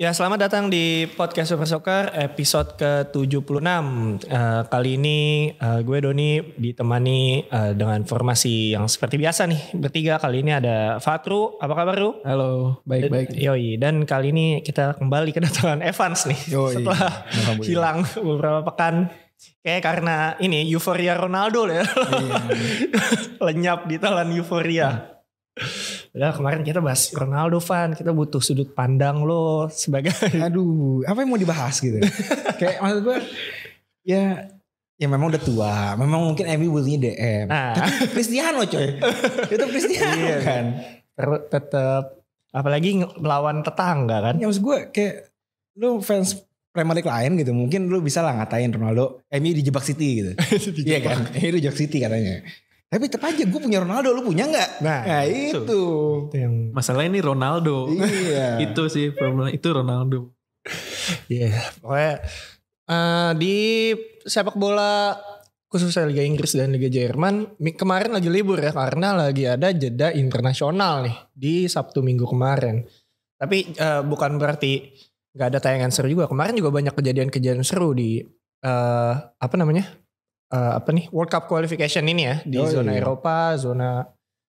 Ya, selamat datang di podcast Super Soccer episode ke-76. Uh, kali ini uh, gue Doni ditemani uh, dengan formasi yang seperti biasa nih. Bertiga kali ini ada Fatru, apa kabar lu? Halo, baik-baik. Yoi, dan kali ini kita kembali kedatangan Evans nih Yoi. setelah hilang beberapa pekan. Kayak karena ini euforia Ronaldo ya. Iya. Lenyap di talan euforia. Hmm. Udah kemarin kita bahas Ronaldo fan kita butuh sudut pandang lo sebagai aduh, apa yang mau dibahas gitu. Ya? Kayak maksud gue ya ya memang udah tua, memang mungkin Emi butuhnya DM. Nah. Tapi Cristiano coy. Itu Cristiano iya, kan. Terus tetap apalagi melawan tetangga kan. Ya maksud gue kayak lo fans Premier League lain gitu mungkin lo bisa lah ngatain Ronaldo di dijebak City gitu. Iya kan? MU dijebak City katanya. Tapi tetap aja gue punya Ronaldo, lu punya nggak? Nah, nah itu. itu. yang... Masalah ini Ronaldo. Iya. itu sih problem itu Ronaldo. Iya, yeah. pokoknya uh, di sepak bola khususnya Liga Inggris dan Liga Jerman kemarin lagi libur ya karena lagi ada jeda internasional nih di Sabtu Minggu kemarin. Tapi uh, bukan berarti nggak ada tayangan seru juga. Kemarin juga banyak kejadian-kejadian seru di uh, apa namanya uh, apa nih World Cup qualification ini ya di oh, iya, zona iya. Eropa, zona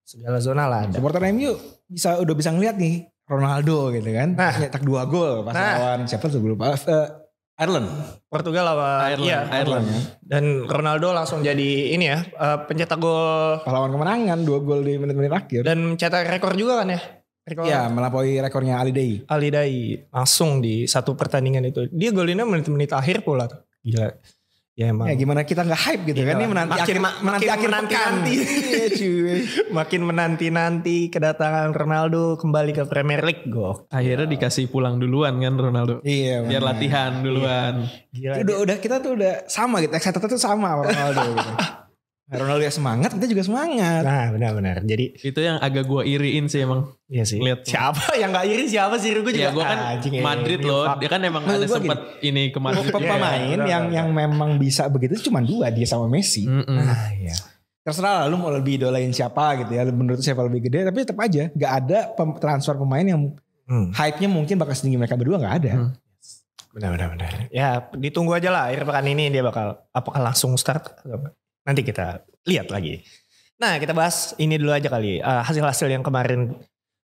segala zona lah. Ada. Supporter MU bisa udah bisa ngeliat nih Ronaldo gitu kan, nah, nyetak dua gol pas nah, lawan siapa tuh belum uh, eh, Ireland, Portugal lawan Ireland, iya, Ireland. Ireland ya. Dan Ronaldo langsung jadi ini ya uh, pencetak gol pahlawan kemenangan dua gol di menit-menit akhir. Dan mencetak rekor juga kan ya? Rekor. Ya melampaui rekornya Ali Day. Ali Day langsung di satu pertandingan itu. Dia golinnya menit-menit akhir pula tuh. Gila ya emang ya gimana kita nggak hype gitu ya, kan ini menanti makin, akhir makin menanti akhir menanti nanti iya, cuy. makin menanti nanti kedatangan Ronaldo kembali ke Premier League gok. akhirnya ya. dikasih pulang duluan kan Ronaldo iya biar bener. latihan duluan iya. Gila, udah, udah kita tuh udah sama gitu excited tuh sama Ronaldo gitu. Ronaldo ya semangat, kita juga semangat. Nah, benar-benar. Jadi itu yang agak gue iriin sih emang. Iya sih. Lihat siapa yang gak iri siapa sih? Gue iya, juga ya, gua kan anjing, eh, Madrid loh. Dia kan emang nah, ada sempat ini kemarin. Iya, iya, pemain yeah, yang yang memang bisa begitu cuma dua dia sama Messi. Mm -mm. Nah, ya. terserah lah lu mau lebih idolain siapa gitu ya menurut siapa lebih gede tapi tetap aja gak ada pem transfer pemain yang hmm. hype-nya mungkin bakal setinggi mereka berdua gak ada hmm. benar benar benar ya ditunggu aja lah akhir pekan ini dia bakal apakah langsung start Nanti kita lihat lagi. Nah kita bahas ini dulu aja kali hasil eh, hasil-hasil yang kemarin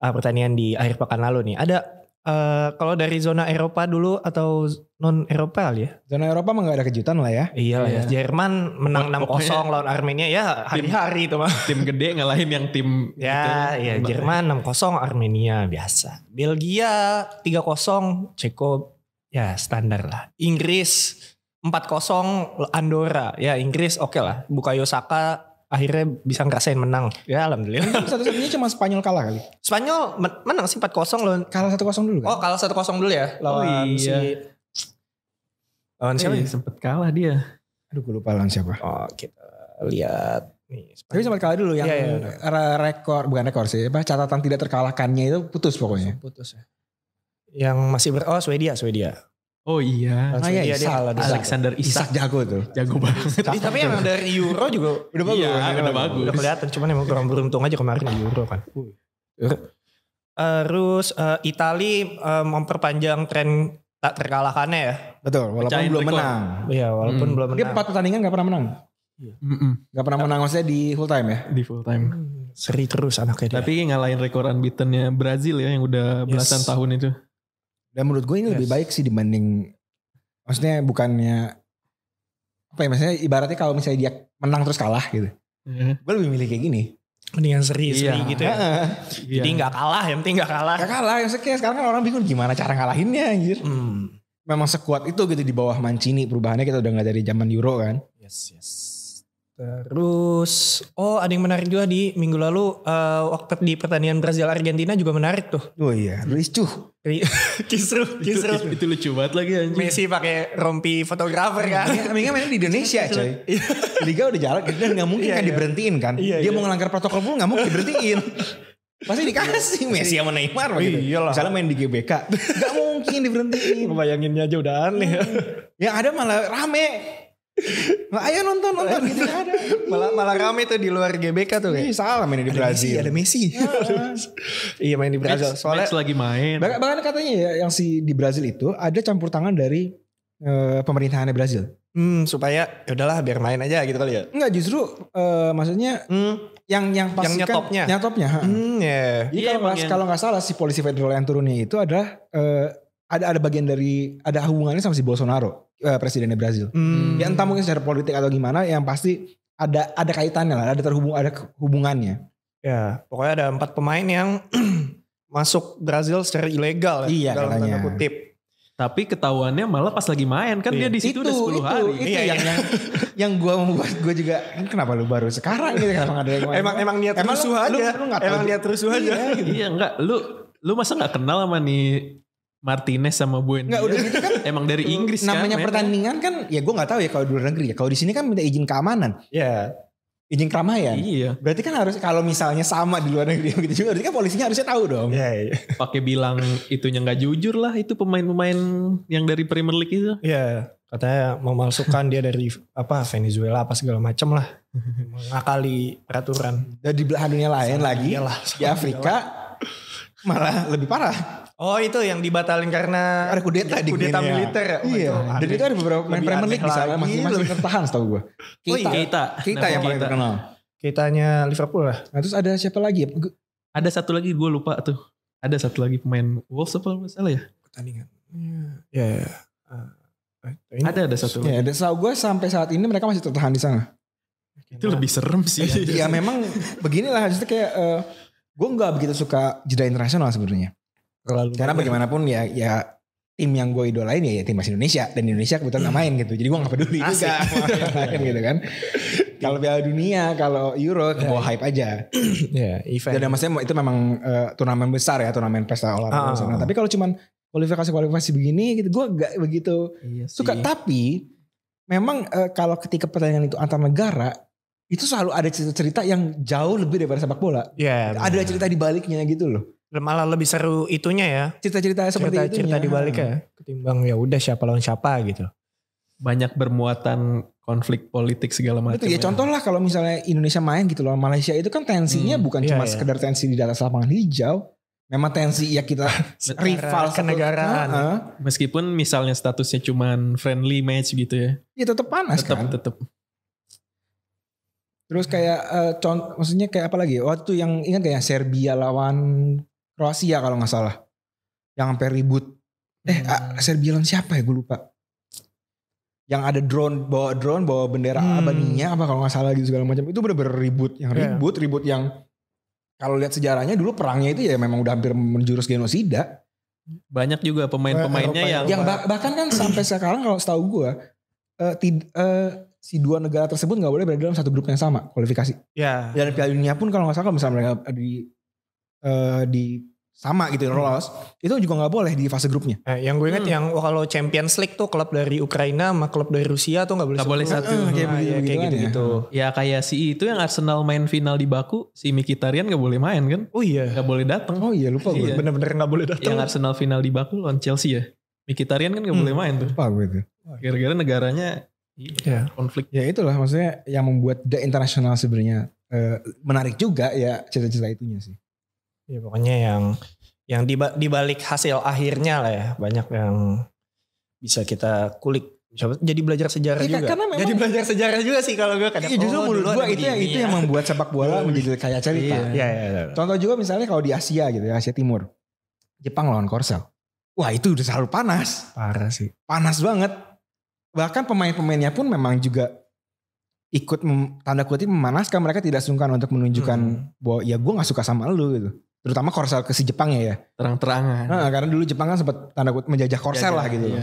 uh, eh, pertanian di akhir pekan lalu nih. Ada uh, kalau dari zona Eropa dulu atau non Eropa kali ya? Zona Eropa mah gak ada kejutan lah ya. Iya ya. Iya. Jerman menang Pok- 6-0 lawan Armenia ya hari-hari itu mah. Tim gede ngalahin yang tim. ya gitu. Ya. iya Jerman 6-0 Armenia biasa. Belgia 3-0 Ceko ya standar lah. Inggris empat kosong Andorra. Ya Inggris oke okay lah. Bukayo Saka akhirnya bisa ngerasain menang. Ya alhamdulillah. Satu-satunya cuma Spanyol kalah kali. Spanyol menang sih 4-0 loh kalah 1-0 dulu kan. Oh, kalah satu kosong dulu ya lawan oh, iya. si lawan siapa? Eh, ya? sempet kalah dia. Aduh, gue lupa lawan siapa. Oh, kita lihat nih. Tapi sempat kalah dulu yang iya, iya. rekor bukan rekor sih, apa catatan tidak terkalahkannya itu putus pokoknya. Putus ya. Yang masih ber Oh, Swedia, Swedia. Oh iya. Oh iya, iya dia, Salah, Alexander Isak. Isak jago tuh. Jago banget. Isak tapi emang dari Euro juga udah iya, bagus. Iya, kan? udah bagus. Udah kelihatan cuman emang kurang beruntung aja kemarin di Euro kan. Terus uh, Itali uh, memperpanjang tren tak terkalahkannya ya. Betul, walaupun Pecahin belum menang. Iya, walaupun mm. belum menang. Dia empat pertandingan gak pernah menang. Iya. Mm -mm. Gak pernah menang maksudnya di full time ya? Di full time. Hmm. Seri terus anaknya dia. Tapi ngalahin rekor beatennya Brazil ya yang udah yes. belasan tahun itu. Dan menurut gue ini yes. lebih baik sih dibanding maksudnya bukannya apa ya maksudnya ibaratnya kalau misalnya dia menang terus kalah gitu. Mm-hmm. Gue lebih milih kayak gini. Mendingan seri, iya. seri gitu ya. Iya. Jadi nggak kalah, yang penting gak kalah. Gak kalah, maksudnya sekarang kan orang bingung gimana cara ngalahinnya anjir. Hmm. Memang sekuat itu gitu di bawah Mancini perubahannya kita udah gak dari zaman Euro kan. Yes, yes. Terus, oh ada yang menarik juga di minggu lalu uh, waktu di pertandingan Brazil Argentina juga menarik tuh. Oh iya, lucu, kisru, kisru. Itu, itu, lucu banget lagi anjing. Messi pakai rompi fotografer kan. Aminga main di Indonesia coy. Iya. Liga udah jalan dan nggak mungkin iya, kan iya. diberhentiin kan. Dia mau ngelanggar protokol pun nggak mungkin diberhentiin. Pasti dikasih Messi sama Neymar gitu. lah. Misalnya main di GBK. nggak mungkin diberhentiin. Bayanginnya aja udah aneh. Hmm. Yang ada malah rame Nah, ayo nonton nonton gitu ada. Malah malah rame tuh di luar GBK tuh kayak. Ih, salah main di Brazil. Ada Messi, ah. iya main di Brazil. Soalnya Max lagi main. Bahkan, katanya ya yang si di Brazil itu ada campur tangan dari uh, pemerintahannya Brazil. Hmm, supaya ya udahlah biar main aja gitu kali ya. Enggak, justru uh, maksudnya hmm. yang yang pastikan yang topnya, Nyetopnya, Hmm, yeah. Jadi iya, kalau nggak salah si polisi federal yang turunnya itu adalah uh, ada ada bagian dari ada hubungannya sama si Bolsonaro eh, presidennya Brazil. Hmm. Ya entah mungkin secara politik atau gimana yang pasti ada ada kaitannya lah, ada terhubung ada hubungannya. Ya, pokoknya ada empat pemain yang masuk Brazil secara ilegal ya, iya, dalam tanda kutip. Tapi ketahuannya malah pas lagi main kan iya. dia di situ udah 10 itu, hari. Itu iya, yang iya. yang yang gue membuat gue juga kenapa lu baru sekarang gitu kenapa ada yang Emang emang niat emang rusuh lu, aja. Lu, lu, lu emang niat rusuh iya, aja. Gitu. Iya enggak, lu lu masa nggak kenal sama nih Martinez sama Bueno. Enggak udah gitu kan. Emang dari Inggris namanya kan. Namanya ya kan? pertandingan kan ya gua nggak tahu ya kalau di luar negeri ya. Kalau di sini kan minta izin keamanan. Iya. Yeah. Izin keramaian. Iya. Berarti kan harus kalau misalnya sama di luar negeri gitu juga berarti kan polisinya harusnya tahu dong. Iya. Yeah, Yeah. Pakai bilang itunya nggak jujur lah itu pemain-pemain yang dari Premier League itu. Iya. Katanya memalsukan dia dari apa Venezuela apa segala macam lah. Mengakali peraturan. Dan di belahan dunia lain sama lagi. Iyalah, di Afrika malah lebih parah. Oh itu yang dibatalin karena ada kudeta, di kudeta ya. militer. Ya? Oh, iya. Jadi Dan itu ada beberapa main Premier League di sana masih masing tertahan setahu gue. Kita, oh, iya. kita, kita yang paling terkenal. Kitanya Liverpool lah. Nah, terus ada siapa lagi? Ya? Ada satu lagi gue lupa tuh. Ada satu lagi pemain Wolves apa salah ya? Pertandingan. Ya, ya. Eh, eh, ada ada satu. Ya, ada setahu gue sampai saat ini mereka masih tertahan di sana. Itu nah, lebih serem sih. ya memang beginilah justru kayak uh, eh, gue nggak begitu suka jeda internasional sebenarnya terlalu karena bagaimanapun ya ya tim yang gue idolain ya, ya timnas Indonesia dan Indonesia kebetulan nggak hmm. main gitu jadi gue nggak peduli juga main iya, iya, gitu iya. kan kalau Piala Dunia kalau Euro yeah. gue hype aja yeah, event. dan maksudnya itu memang uh, turnamen besar ya turnamen pesta olahraga oh. nah, tapi kalau cuman kualifikasi kualifikasi begini gitu gue gak begitu iya suka tapi memang uh, kalau ketika pertandingan itu antar negara itu selalu ada cerita-cerita yang jauh lebih daripada sepak bola. Yeah, ada cerita di baliknya gitu loh malah lebih seru itunya ya cerita-cerita seperti cerita, cerita di cerita ya ketimbang ya udah siapa lawan siapa gitu banyak bermuatan konflik politik segala macam. Itu ya, ya. contoh lah kalau misalnya Indonesia main gitu loh Malaysia itu kan tensinya hmm, bukan iya, cuma iya. sekedar tensi di atas lapangan hijau. Memang tensi ya kita rival kenegaraan. Uh Meskipun misalnya statusnya cuma friendly match gitu ya. Ya tetap panas tetep, kan. Tetap Terus kayak uh, eh, contoh maksudnya kayak apa lagi? Waktu yang ingat kayak ya? Serbia lawan Kroasia kalau nggak salah yang sampai ribut eh hmm. Serbia lawan siapa ya gue lupa yang ada drone bawa drone bawa bendera hmm. Albania apa kalau nggak salah gitu segala macam itu bener-bener ribut yang iya. ribut yeah. ribut yang kalau lihat sejarahnya dulu perangnya itu ya memang udah hampir menjurus genosida banyak juga pemain-pemainnya yang yang bah bahkan kan sampai sekarang kalau setahu gue uh, eh, si dua negara tersebut nggak boleh berada dalam satu grup yang sama kualifikasi. Ya. Dan Piala Dunia pun kalau nggak salah kalau misalnya mereka di uh, di sama gitu hmm. lolos itu juga nggak boleh di fase grupnya. Eh, yang gue inget hmm. yang kalau Champions League tuh klub dari Ukraina sama klub dari Rusia tuh nggak boleh boleh satu hmm, kayak, nah, ya, kayak gitu gitu. Ya. ya kayak si itu yang Arsenal main final di Baku si Mkhitaryan nggak boleh main kan? Oh iya. Nggak boleh datang. Oh iya lupa gue. Iya. Bener-bener nggak boleh datang. Yang Arsenal final di Baku lawan Chelsea ya. Mkhitaryan kan nggak hmm. boleh main tuh. Lupa gue tuh. Gara-gara negaranya ya. konflik. Ya itulah maksudnya yang membuat the International sebenarnya uh, menarik juga ya cerita-cerita itunya sih ya pokoknya yang yang di balik hasil akhirnya lah ya banyak yang bisa kita kulik jadi belajar sejarah ya, juga. Memang, jadi belajar sejarah juga sih kalau gue kadang. Iya justru oh, menurut gue itu yang itu yang membuat sepak bola iya. menjadi kayak cerita. Iya, iya, iya, iya. Contoh juga misalnya kalau di Asia gitu ya Asia Timur, Jepang lawan Korsel. Wah itu udah selalu panas. Parah sih. Panas banget. Bahkan pemain-pemainnya pun memang juga ikut mem, tanda kutip memanaskan mereka tidak sungkan untuk menunjukkan hmm. bahwa ya gue nggak suka sama lu gitu terutama Korsel ke si Jepang ya. Terang-terangan. Nah, karena dulu Jepang kan sempat tanda kutip menjajah Korsel lah iya, gitu. Iya.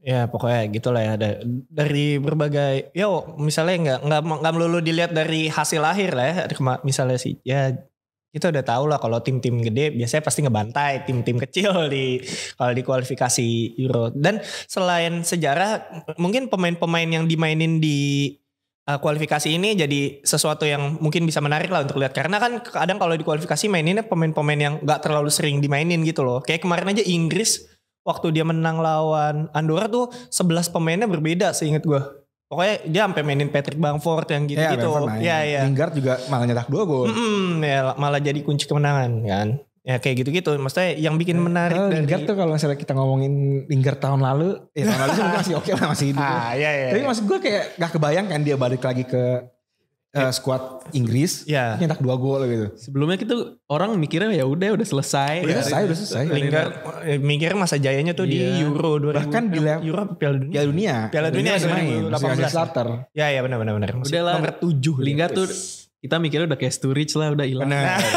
Ya pokoknya gitulah ya ada dari berbagai ya misalnya nggak nggak nggak melulu dilihat dari hasil lahir lah ya misalnya sih ya kita udah tahu lah kalau tim-tim gede biasanya pasti ngebantai tim-tim kecil di kalau di kualifikasi Euro dan selain sejarah mungkin pemain-pemain yang dimainin di uh, kualifikasi ini jadi sesuatu yang mungkin bisa menarik lah untuk lihat karena kan kadang kalau di kualifikasi maininnya pemain-pemain yang nggak terlalu sering dimainin gitu loh kayak kemarin aja Inggris waktu dia menang lawan Andorra tuh 11 pemainnya berbeda seinget gue pokoknya dia sampai mainin Patrick Bangford yang gitu-gitu ya, ya, ya. Lingard juga malah nyetak dua gol mm -mm, ya, malah jadi kunci kemenangan kan Ya kayak gitu-gitu. Maksudnya yang bikin eh, menarik nah, dari... Lingard tuh kalau misalnya kita ngomongin Lingard tahun lalu. Ya tahun lalu masih oke okay lah masih hidup. Ah, iya, iya, Tapi iya. maksud gue kayak gak kebayang kan dia balik lagi ke uh, squad Inggris. ya. Nyetak dua gol gitu. Sebelumnya kita orang mikirnya ya udah udah selesai. Udah ya, selesai, udah selesai. Lingard mikir masa jayanya tuh iya. di Euro 2000. Bahkan di Euro Piala Dunia. Piala Dunia. Piala Dunia, Piala Dunia 2018. Starter. Ya ya benar benar benar. Udah lah. Nomor 7. Lingard tuh kita mikirnya udah kayak Sturridge lah udah hilang. Benar.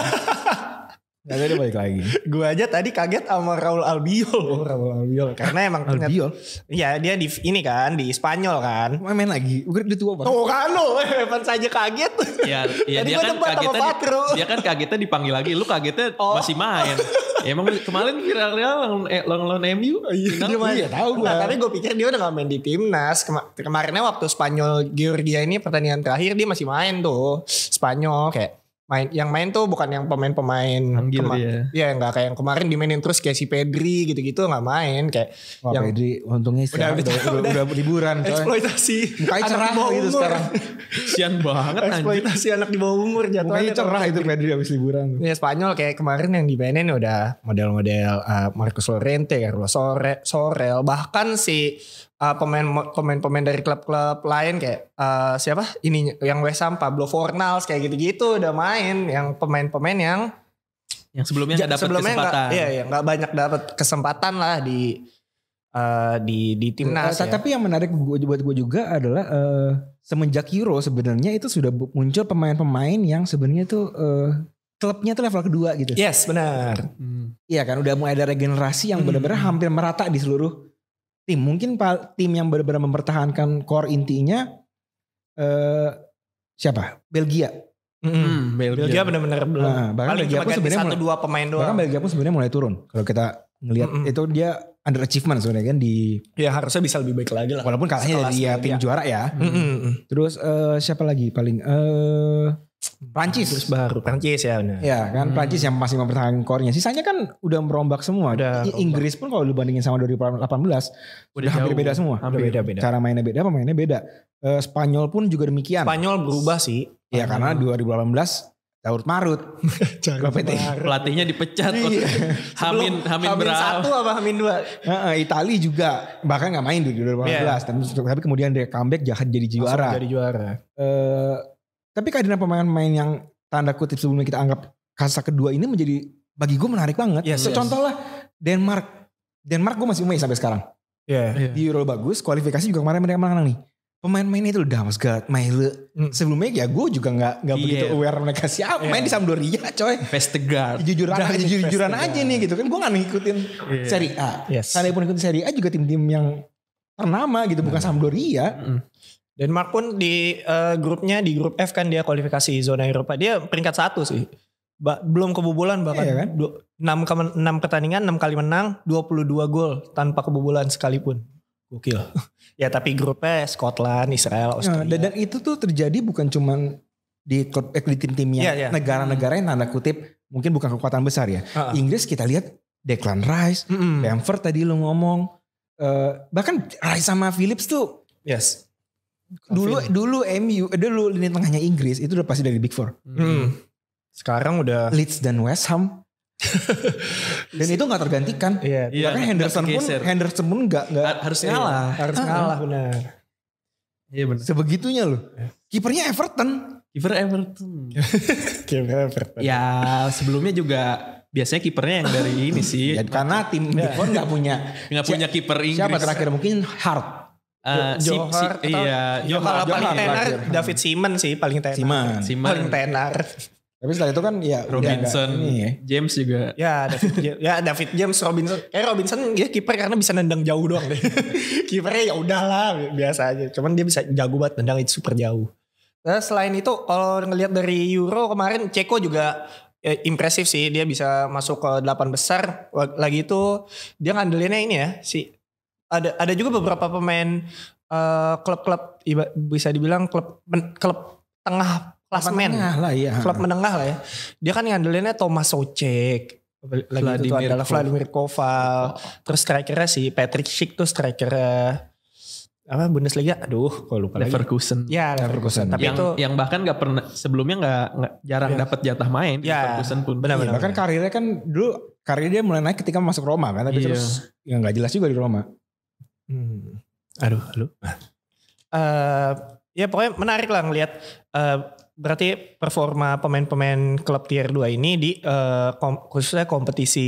Gak nah, ada balik lagi. gue aja tadi kaget sama Raul Albiol. Oh, Raul Albiol. Karena emang Albiol. Iya, dia di ini kan di Spanyol kan. Main, main lagi. Gue udah tua banget. Oh kan lo, oh, Evan saja kaget. Iya, iya dia kan kagetnya dia kan kagetnya dipanggil lagi. Lu kagetnya oh. masih main. ya, emang kemarin viral-viral eh, lawan lawan MU. Oh, iya, dia Iya, tahu gue. Nah, gue pikir dia udah gak main di timnas. Kema kemarinnya waktu Spanyol Georgia ini pertandingan terakhir dia masih main tuh. Spanyol kayak main yang main tuh bukan yang pemain-pemain Anggil dia. Ya nggak kayak yang kemarin dimainin terus kayak si Pedri gitu-gitu nggak main kayak Wah, yang Pedri untungnya sih udah, udah, udah, udah, liburan eksploitasi mukanya cerah anak gitu sekarang sian banget eksploitasi anak di bawah umur jatuhnya cerah itu Pedri habis liburan ya Spanyol kayak kemarin yang dimainin udah model-model uh, Marcus Llorente Carlos Sore, Sorel bahkan si uh, pemain pemain pemain dari klub-klub lain kayak uh, siapa ini yang West Ham Pablo Fornals kayak gitu-gitu udah main yang pemain-pemain yang yang sebelumnya nggak dapat kesempatan. Gak, iya, ya, nggak banyak dapat kesempatan lah di uh, di di timnas. Nah, ya. Tapi yang menarik buat gue juga adalah uh, semenjak Euro sebenarnya itu sudah muncul pemain-pemain yang sebenarnya itu uh, klubnya tuh level kedua gitu. Yes, benar. Hmm. Iya kan, udah mulai ada regenerasi yang hmm. benar-benar hampir merata di seluruh tim. Mungkin tim yang benar-benar mempertahankan core intinya eh, siapa? Belgia. Mm, Belgia, Belgia benar-benar ah, belum. Nah, bahkan Belgia pun sebenarnya satu dua pemain doang. Bahkan Belgia pun sebenarnya mulai turun. Kalau kita ngelihat mm -mm. itu dia under achievement sebenarnya kan di ya harusnya bisa lebih baik lagi lah walaupun kalahnya dia ya tim juara ya mm -mm. terus uh, siapa lagi paling uh, Prancis. Terus baru Prancis ya Bener. Ya kan hmm. Prancis yang masih mempertahankan core-nya. Sisanya kan udah merombak semua. Udah Inggris pun kalau sama dua sama 2018 udah, udah hampir beda semua. Hampir beda-beda. Cara mainnya beda, pemainnya beda. Uh, Spanyol pun juga demikian. Spanyol berubah sih. Ya karena 2018 Daud Marut. Pelatihnya dipecat. Iya. hamin, hamin, hamin berapa? satu apa hamin dua? Uh, Itali juga. Bahkan nggak main di 2018. Yeah. Tapi kemudian dia comeback jahat jadi juara. jadi juara. Uh, tapi kehadiran pemain-pemain yang tanda kutip sebelumnya kita anggap kasta kedua ini menjadi bagi gue menarik banget. Yes, so, yes. Contohlah Denmark. Denmark gue masih main sampai sekarang. Yeah. Iya. Di Euro bagus, kualifikasi juga kemarin mereka menang nih. Pemain-pemain itu udah gak Maile. Hmm. Sebelumnya ya gue juga gak, gak yeah. begitu aware mereka siapa. Yeah. Main di Sampdoria coy. Vestergaard. Jujuran, jujur jujuran aja nih gitu kan. Gue gak ngikutin yeah. Seri A. Yes. Seandainya pun ikutin Seri A juga tim-tim yang ternama gitu. Bukan hmm. Sampdoria. Mm. Denmark pun di uh, grupnya di grup F kan dia kualifikasi zona Eropa. Dia peringkat satu sih. Ba belum kebobolan bahkan iya kan? 6, 6 pertandingan enam kali menang 22 gol tanpa kebobolan sekalipun. Gokil. ya tapi grupnya Scotland, Israel, nah, Australia. Dan, dan itu tuh terjadi bukan cuman di klub eh, di tim-timnya yeah, yeah. negara-negara yang tanda kutip mungkin bukan kekuatan besar ya. Uh -uh. Inggris kita lihat Declan Rice, mm -hmm. Bamford tadi lu ngomong uh, bahkan Rice sama Phillips tuh yes dulu dulu MU eh, dulu lini tengahnya Inggris itu udah pasti dari Big Four. Hmm. Sekarang udah Leeds dan West Ham. dan itu gak tergantikan. Iya. Yeah. Bahkan yeah, Henderson pun Henderson pun gak nggak harus kalah. Iya. Harus kalah. Ah, benar. Iya benar. Sebegitunya loh. Yeah. Kipernya Everton. Kiper Everton. Kiper Everton. Ya sebelumnya juga biasanya kipernya yang dari ini sih. Ya, karena tim iya. Big Four nggak punya nggak punya kiper Inggris. Siapa terakhir mungkin Hart. Uh, eh, Johor si, si, iya Johor, Johor paling tenar David Simon sih paling tenar Simon. Simon. paling tenar tapi setelah itu kan ya Robinson ini ya. James juga ya David ya David James Robinson eh Robinson dia kiper karena bisa nendang jauh doang deh kipernya ya udahlah biasa aja cuman dia bisa jago banget nendang itu super jauh nah selain itu kalau ngelihat dari Euro kemarin Ceko juga eh, impresif sih dia bisa masuk ke delapan besar lagi itu dia ngandelinnya ini ya si ada ada juga beberapa pemain eh, klub-klub uh, bisa dibilang klub men, klub tengah klasmen lah ya. klub menengah lah ya dia kan ngandelinnya Thomas Socek lagi Vladimir itu adalah Vladimir Koval oh. terus strikernya si Patrick Schick tuh strikernya apa Bundesliga aduh kok lupa Leverkusen lagi. ya Leverkusen, tapi yang, itu yang bahkan nggak pernah sebelumnya nggak jarang ya. dapat jatah main ya. Leverkusen pun benar, iya, benar, bahkan karirnya kan dulu karirnya dia mulai naik ketika masuk Roma kan tapi yeah. terus yang nggak jelas juga di Roma Hmm. Aduh, lu. uh, ya pokoknya menarik lah ngeliat. uh, berarti performa pemain-pemain klub tier 2 ini di uh, kom khususnya kompetisi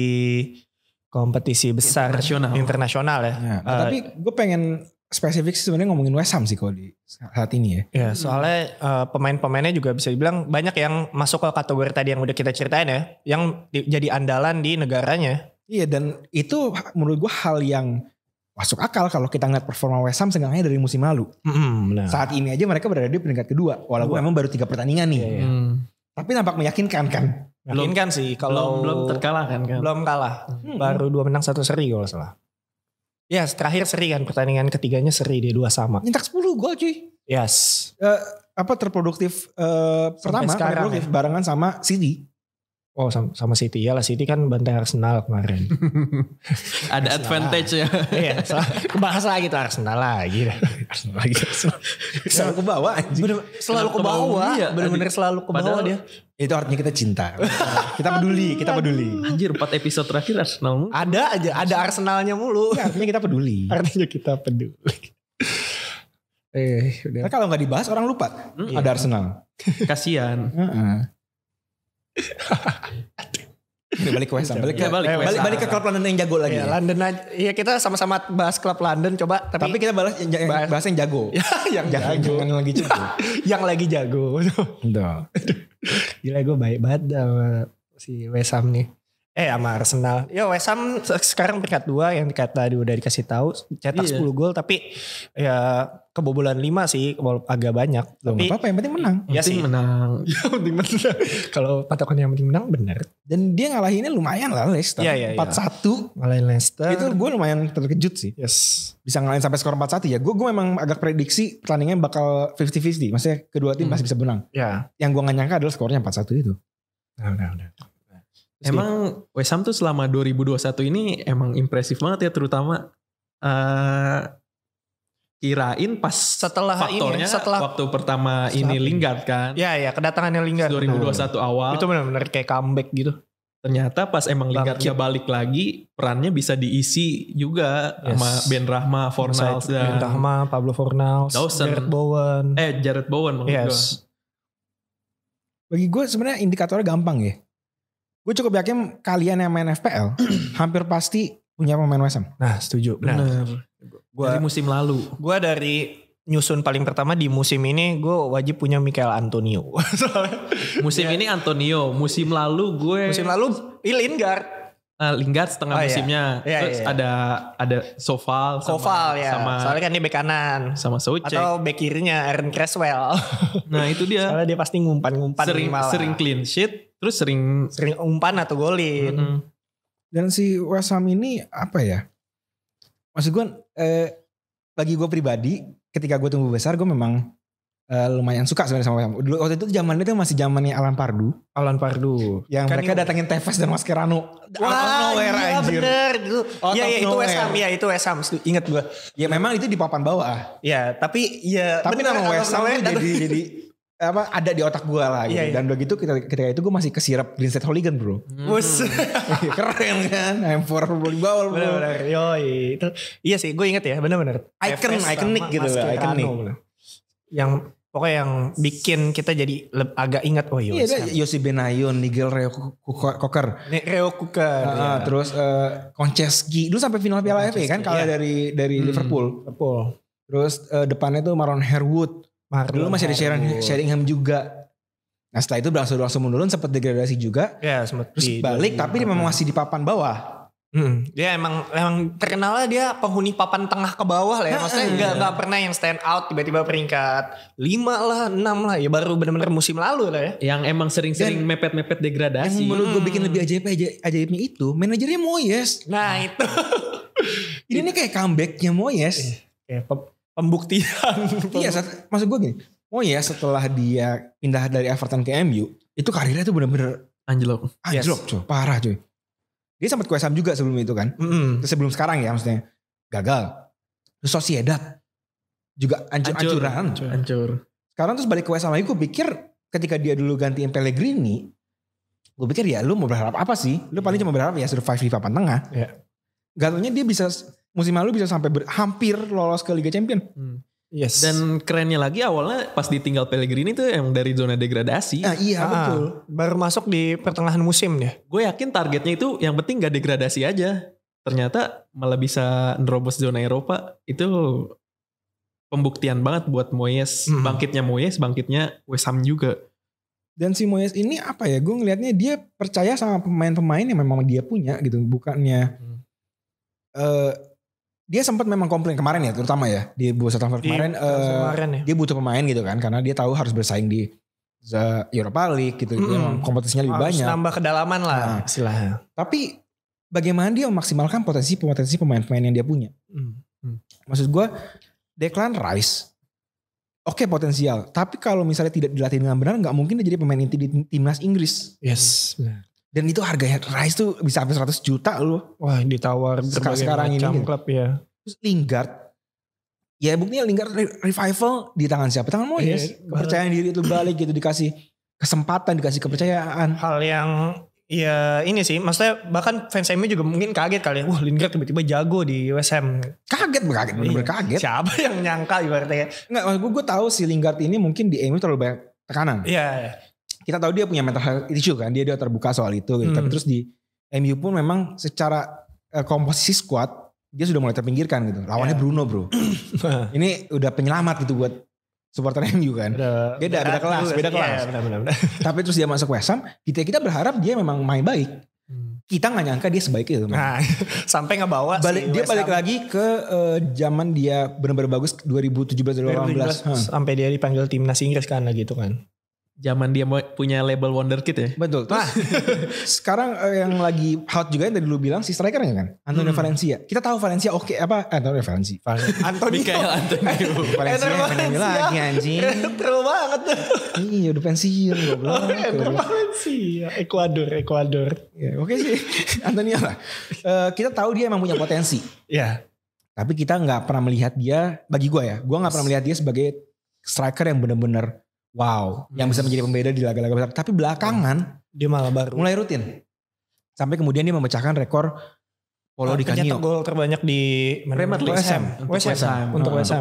kompetisi besar internasional, internasional ya. ya. uh, tapi gue pengen spesifik sih sebenarnya ngomongin West Ham sih kalau di saat ini ya. Ya soalnya uh, pemain-pemainnya juga bisa dibilang banyak yang masuk ke kategori tadi yang udah kita ceritain ya, yang di, jadi andalan di negaranya. Iya dan itu menurut gue hal yang masuk akal kalau kita ngeliat performa West Ham seenggaknya dari musim lalu. Mm, nah. Saat ini aja mereka berada di peringkat kedua, walaupun emang baru tiga pertandingan nih. Yeah, iya. hmm. Tapi nampak meyakinkan kan. Meyakinkan sih kalau belum, belum terkalah kan, kan. Belum kalah. Hmm. Baru dua menang satu seri kalau salah. Ya yes, terakhir seri kan pertandingan ketiganya seri dia dua sama. Nyetak 10 gol cuy. Yes. Uh, apa terproduktif uh, pertama sekarang, terproduktif ya. barengan sama City. Oh sama, sama City ya lah City kan bantai Arsenal kemarin. Ada advantage ya. iya, salah, kebahas lagi tuh Arsenal lagi. Arsenal lagi. selalu ke bawah selalu ke bawah. benar iya, benar selalu ke bawah dia. Itu artinya kita cinta. kita peduli, kita peduli. Anjir empat episode terakhir Arsenal. Ada aja, ada Arsenalnya mulu. Ya, artinya kita peduli. artinya kita peduli. eh, udah. Nah, kalau nggak dibahas orang lupa hmm, ada Arsenal. Kasian. Heeh. Ini balik ke West Ham, balik, ya, balik, eh, balik, balik ke klub London yang jago lagi. Ya, London aja. Iya kita sama-sama bahas klub London coba. Tapi, tapi kita bahas yang, yang, bahas, bahas yang jago. ya, yang jago. jago. Yang lagi jago. yang lagi jago. Duh. Gila gue baik banget sama si West Ham nih. Eh sama Arsenal. Ya West Ham sekarang peringkat 2 yang dikata udah dikasih tahu cetak iya. 10 gol tapi ya kebobolan 5 sih agak banyak. Loh, tapi apa, apa yang penting menang. Ya penting sih. menang. ya penting menang. Kalau patokan yang penting menang benar. Dan dia ngalahinnya lumayan lah Leicester. Ya, ya, 4-1 ya. ngalahin Leicester. Itu gue lumayan terkejut sih. Yes. Bisa ngalahin sampai skor 4-1 ya. Gue gue memang agak prediksi pertandingannya bakal 50-50. Maksudnya kedua tim hmm. masih bisa menang. Ya. Yang gue gak nyangka adalah skornya 4-1 itu. Nah, nah, nah. Emang West Ham tuh selama 2021 ini emang impresif banget ya terutama uh, kirain pas setelah faktornya ini, setelah waktu pertama setelah ini Lingard kan. Ya ya kedatangannya Lingard. 2021 bener. awal. Itu benar-benar kayak comeback gitu. Ternyata pas emang Lingardnya balik lagi perannya bisa diisi juga yes. sama Ben Rahma, Fornals dan Ben Rahma, Pablo Fornals, Dawson, Jared Bowen. Eh Jared Bowen maksud yes. Bagi gue sebenarnya indikatornya gampang ya gue cukup yakin kalian yang main FPL hampir pasti punya pemain West Ham. Nah setuju. Benar. Gua, dari musim lalu. Gue dari nyusun paling pertama di musim ini gue wajib punya Michael Antonio. musim yeah. ini Antonio, musim lalu gue musim lalu Lingard. Uh, Lingard setengah oh, iya. musimnya iya, iya, terus iya. ada ada Soval sama, Soval ya sama, soalnya kan dia bek kanan sama Soce. atau bek kirinya Aaron Creswell nah itu dia soalnya dia pasti ngumpan-ngumpan sering, sering clean sheet Terus sering sering umpan atau golin. Mm -hmm. Dan si West Ham ini apa ya? Maksud gue eh, bagi gue pribadi ketika gue tumbuh besar gue memang eh, lumayan suka sebenarnya sama West Ham. Dulu waktu itu zamannya itu masih zamannya Alan Pardu. Alan Pardu. Yang kan mereka ini... datangin Tevez dan Mascherano. Wah, out of nowhere iya, anjir. bener dulu. Iya, iya itu West Ham, iya itu West Ham. Ingat gue. Ya memang itu di papan bawah. Iya, tapi ya tapi nama West Ham jadi jadi Eh, apa ada di otak gue lah gitu. Iya, iya. Dan udah gitu ketika, itu gue masih kesirap Green State Hooligan bro. Bus. Hmm. Iya, keren kan. I'm for Rolling Ball bro. Bener, bener. Yoi. Itu, iya sih gue inget ya bener-bener. Icon, FS iconic gitu loh. Iconic. Yang pokoknya yang bikin kita jadi leb, agak ingat oh Yos. Iya, iya, iya Yosi Benayon, Nigel Reo Koker. Reo Koker. Uh, ya. Terus uh, Konceski. Dulu sampai final Piala FA kan kalau iya. dari dari hmm, Liverpool. Liverpool. Terus uh, depannya tuh Maron Herwood. Marlon dulu masih ada Sharon, Sheringham juga. Nah setelah itu langsung langsung menurun sempat degradasi juga. Ya sempat. Terus di, balik di, tapi dia memang masih di papan bawah. Hmm, dia emang emang terkenalnya dia penghuni papan tengah ke bawah lah ya. Nah, Maksudnya iya. nggak nggak pernah yang stand out tiba-tiba peringkat lima lah, enam lah ya baru benar-benar musim lalu lah ya. Yang emang sering-sering mepet-mepet degradasi. Yang menurut gue bikin hmm. lebih ajaib ajaibnya itu manajernya Moyes. Nah, itu. Ini nih kayak comebacknya Moyes. Ya, pembuktian. iya, saat, maksud gue gini. Oh ya setelah dia pindah dari Everton ke MU, itu karirnya tuh bener-bener anjlok. Anjlok yes. parah cuy. Dia sempat ke juga sebelum itu kan. Mm -hmm. sebelum sekarang ya maksudnya. Gagal. Terus Sociedad juga ancur ancuran. ancur. ancur. Sekarang terus balik ke West lagi gue pikir ketika dia dulu gantiin Pellegrini, gue pikir ya lu mau berharap apa sih? Lu paling yeah. cuma berharap ya survive di papan tengah. Yeah. Gatunya dia bisa musim lalu bisa sampai hampir lolos ke Liga Champion. Hmm. Yes. Dan kerennya lagi awalnya pas ditinggal Pellegrini tuh emang dari zona degradasi. Ah, iya ah, betul. Baru masuk di pertengahan musim ya. Gue yakin targetnya itu yang penting gak degradasi aja. Ternyata malah bisa nerobos zona Eropa itu pembuktian banget buat Moyes. Hmm. Bangkitnya Moyes, bangkitnya West Ham juga. Dan si Moyes ini apa ya? Gue ngelihatnya dia percaya sama pemain-pemain yang memang dia punya gitu, bukannya hmm. uh, dia sempat memang komplain kemarin ya terutama ya di bursa transfer kemarin, di, uh, eh, kemarin ya. dia butuh pemain gitu kan karena dia tahu harus bersaing di The Europa League gitu mm -hmm. kompetisinya lebih harus banyak Tambah kedalaman lah nah, istilahnya tapi bagaimana dia memaksimalkan potensi potensi pemain-pemain yang dia punya mm -hmm. maksud gue Declan Rice oke okay, potensial tapi kalau misalnya tidak dilatih dengan benar nggak mungkin dia jadi pemain inti di timnas Inggris yes benar dan itu harganya Rice tuh bisa sampai 100 juta loh. Wah ditawar sekarang, sekarang ini. Gitu. Klub ya. Terus Lingard. Ya buktinya Lingard revival di tangan siapa? Tangan Moyes. Yes, iya, kepercayaan diri itu balik gitu dikasih kesempatan dikasih kepercayaan. Hal yang ya ini sih maksudnya bahkan fans MU juga mungkin kaget kali ya wah Lingard tiba-tiba jago di West Ham kaget kaget bener-bener iya. kaget siapa yang nyangka ibaratnya nggak gue gue tahu si Lingard ini mungkin di MU terlalu banyak tekanan iya, iya kita tahu dia punya mental health issue kan, dia dia terbuka soal itu gitu. Hmm. Tapi terus di MU pun memang secara uh, komposisi squad dia sudah mulai terpinggirkan gitu. Lawannya yeah. Bruno, Bro. ini udah penyelamat gitu buat supporter MU kan. Udah, beda, beda kelas, beda iya, kelas. Iya, benar, benar, benar. Tapi terus dia masuk West Ham, kita kita berharap dia memang main baik. Hmm. Kita nggak nyangka dia sebaik itu. Nah, sampai bawa balik, si Dia West balik Ham. lagi ke uh, zaman dia benar-benar bagus 2017 2018. 2018 hmm. Sampai dia dipanggil timnas Inggris kan gitu kan zaman dia punya label wonderkid ya. Betul. nah, sekarang eh, yang lagi hot juga yang tadi lu bilang si striker ya kan, Antonio hmm. Valencia. Kita tahu Valencia oke okay, apa eh, Antonio Valencia. Antonio Mikael Antonio. Valencia Valencia lagi anjing. Terlalu banget. Iya udah pensiun Oh, Antonio Valencia, Ecuador. Ecuador. Ya, oke okay sih. Antonio lah. Uh, kita tahu dia emang punya potensi. Iya. yeah. Tapi kita nggak pernah melihat dia bagi gue ya. Gue nggak pernah melihat dia sebagai striker yang benar-benar wow yang bisa hmm. menjadi pembeda di laga-laga besar. Tapi belakangan dia malah baru mulai rutin. Sampai kemudian dia memecahkan rekor Polo oh, ah, di Canio. gol terbanyak di Premier League West Ham. Untuk West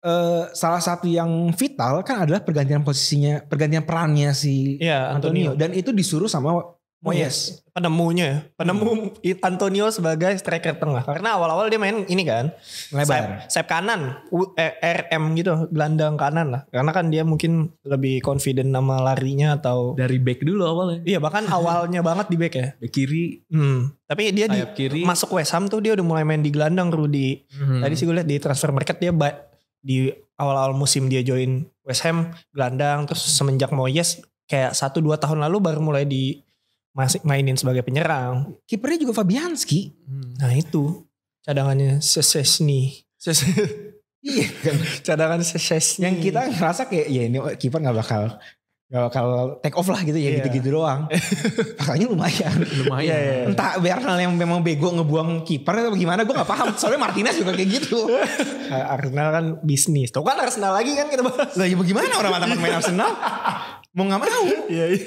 Uh, salah satu yang vital kan adalah pergantian posisinya, pergantian perannya si yeah, Antonio. Antonio. Dan itu disuruh sama Moyes, iya. penemunya, penemu hmm. Antonio sebagai striker tengah. Karena awal-awal dia main ini kan, lebar, sayap, kanan, U, eh, RM gitu, gelandang kanan lah. Karena kan dia mungkin lebih confident nama larinya atau dari back dulu awalnya. Iya, bahkan awalnya banget di back ya. Back kiri. Hmm. Tapi dia di kiri. masuk West Ham tuh dia udah mulai main di gelandang Rudy. Hmm. Tadi sih gue lihat di transfer market dia di awal-awal musim dia join West Ham gelandang terus semenjak Moyes kayak satu dua tahun lalu baru mulai di masih mainin sebagai penyerang. Kipernya juga Fabianski. Hmm. Nah itu cadangannya Sesesni. Ses iya kan. Cadangan Sesesni. Yang kita ngerasa kayak ya ini kiper nggak bakal nggak bakal take off lah gitu ya gitu gitu-gitu doang. Makanya lumayan. Lumayan. Yeah, yeah. Entah Bernal yang memang bego ngebuang kiper atau gimana gue nggak paham. Soalnya Martinez juga kayak gitu. Arsenal kan bisnis. Tuh kan Arsenal lagi kan kita bahas. lagi ya bagaimana orang orang main Arsenal? mau nggak mau. Iya. iya.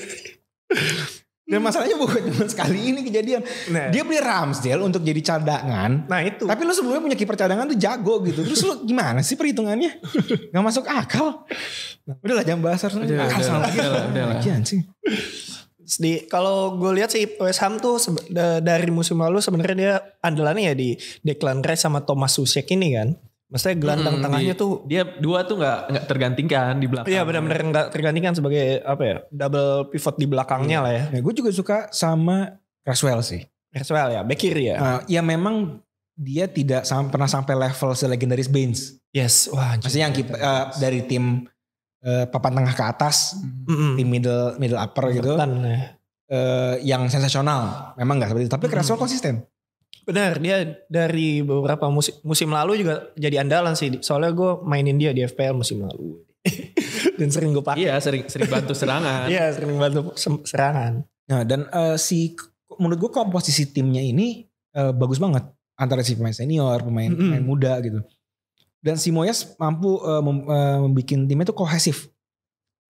Dan iya. masalahnya bukan cuma sekali ini kejadian. Nah. Dia beli Ramsdale untuk jadi cadangan. Nah itu. Tapi lo sebelumnya punya kiper cadangan tuh jago gitu. Terus lo gimana sih perhitungannya? Gak masuk akal. Nah. Udah lah jangan bahas harus udah, akal sama udah, Di kalau gue lihat sih West Ham tuh dari musim lalu sebenarnya dia andalannya ya di Declan Rice sama Thomas Susek ini kan. Maksudnya gelandang hmm, tengahnya di, tuh dia dua tuh nggak nggak tergantikan di belakang. Iya benar-benar nggak tergantikan sebagai apa ya double pivot di belakangnya hmm. lah ya. Nah, ya, gue juga suka sama Creswell sih. Creswell ya, back kiri ya. Uh, ya memang dia tidak sam pernah sampai level selegendaris Baines. Yes, wah. Maksudnya yang uh, dari tim uh, papan tengah ke atas, mm-hmm. tim middle middle upper gitu. Ya. Uh, yang sensasional, memang nggak seperti itu. Tapi mm-hmm. konsisten. Benar, dia dari beberapa musim, musim lalu juga jadi andalan sih. Soalnya gue mainin dia di FPL musim lalu. dan sering gue pakai. Iya, sering sering bantu serangan. Iya, sering bantu serangan. Nah, dan uh, si menurut gue komposisi timnya ini uh, bagus banget antara si pemain senior, pemain, mm -hmm. pemain muda gitu. Dan si Moyes mampu uh, mem, uh, membuat timnya itu kohesif,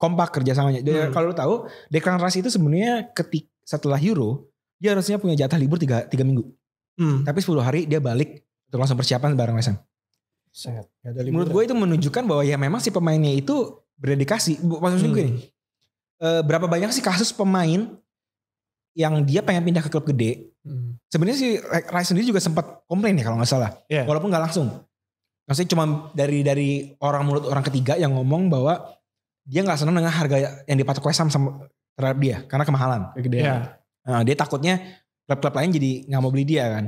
kompak kerjasamanya. Dia, hmm. Kalau lo tahu, deklarasi itu sebenarnya ketik setelah Euro dia harusnya punya jatah libur tiga tiga minggu. Hmm. Tapi 10 hari dia balik untuk langsung persiapan bareng West Ham. Ya, Menurut gue itu menunjukkan bahwa ya memang si pemainnya itu berdedikasi. Maksudnya hmm. gue nih, berapa banyak sih kasus pemain yang dia pengen pindah ke klub gede. Hmm. Sebenarnya si Rice sendiri juga sempat komplain ya kalau nggak salah. Yeah. Walaupun nggak langsung. Maksudnya cuma dari dari orang mulut orang ketiga yang ngomong bahwa dia nggak senang dengan harga yang dipatok West Ham terhadap dia karena kemahalan. Gede. Yeah. Nah, dia takutnya klub-klub lain jadi nggak mau beli dia kan.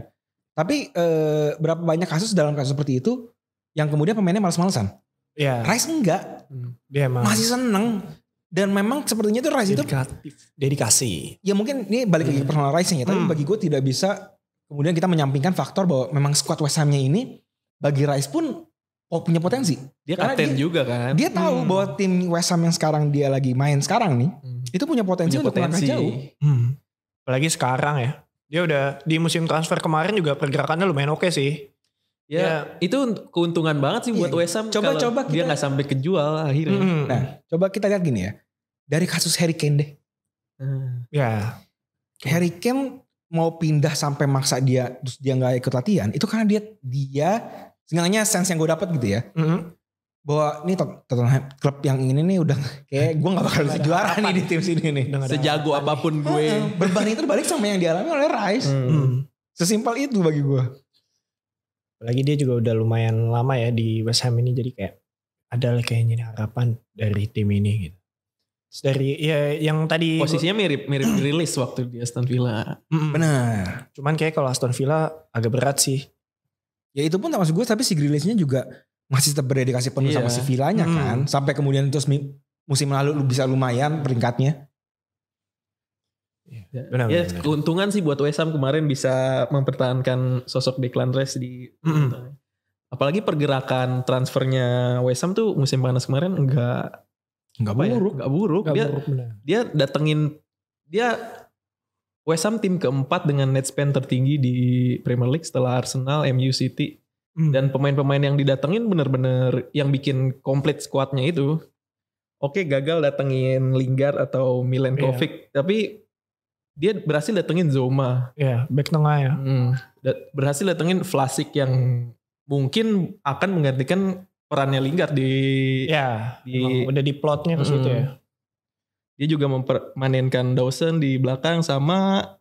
Tapi eh, berapa banyak kasus dalam kasus seperti itu yang kemudian pemainnya malas-malesan. Iya. Rice enggak. Hmm, emang. Masih seneng. Dan memang sepertinya itu Rice Dedikatif. itu dedikasi. Ya mungkin ini balik lagi hmm. personal rice ya, tapi hmm. bagi gue tidak bisa kemudian kita menyampingkan faktor bahwa memang squad West Ham-nya ini bagi Rice pun oh, punya potensi. Dia Karena dia, juga kan. Dia tahu hmm. bahwa tim West Ham yang sekarang dia lagi main sekarang nih, hmm. itu punya potensi punya untuk potensi. jauh. Hmm. Apalagi sekarang ya. Ya udah di musim transfer kemarin juga pergerakannya lumayan oke okay sih. Ya, ya, itu keuntungan banget sih buat iya. WSM coba, Coba coba kita, dia nggak sampai kejual akhirnya. Hmm. Nah, coba kita lihat gini ya. Dari kasus Harry Kane deh. Hmm. Ya. Harry Kane mau pindah sampai maksa dia terus dia nggak ikut latihan itu karena dia dia seenggaknya sense yang gue dapat gitu ya. Mm -hmm bahwa ini Tottenham klub yang ini nih udah kayak gue gak bakal bisa juara nih di tim sini nih. Sejago apapun gue. Berbanding terbalik sama yang dialami oleh Rice. Hmm. hmm. Sesimpel itu bagi gue. Apalagi dia juga udah lumayan lama ya di West Ham ini jadi kayak ada kayaknya harapan dari tim ini gitu. dari ya yang tadi posisinya mirip mirip rilis waktu di Aston Villa. Benar. Cuman kayak kalau Aston Villa agak berat sih. Ya itu pun tak masuk gue tapi si Grealishnya juga masih tetap berdedikasi penuh yeah. sama iya. si Villanya hmm. kan sampai kemudian terus musim lalu lu bisa lumayan peringkatnya iya. Ya, benar, ya benar, keuntungan sih buat Wesam kemarin bisa mempertahankan sosok Declan Rice di mm. apalagi pergerakan transfernya Wesam tuh musim panas kemarin enggak enggak ya, buruk, ya? enggak buruk. Enggak dia buruk, dia datengin dia Wesam tim keempat dengan net spend tertinggi di Premier League setelah Arsenal, MU City, Hmm. Dan pemain-pemain yang didatengin bener-bener yang bikin komplit squadnya itu. Oke okay, gagal datengin Lingard atau Milenkovic. Yeah. Tapi dia berhasil datengin Zoma. Ya, yeah, back tengah ya. Hmm. Berhasil datengin Flasik yang mungkin akan menggantikan perannya Lingard di ya, yeah, di udah di plotnya ke situ hmm. ya. Dia juga mempermanenkan Dawson di belakang sama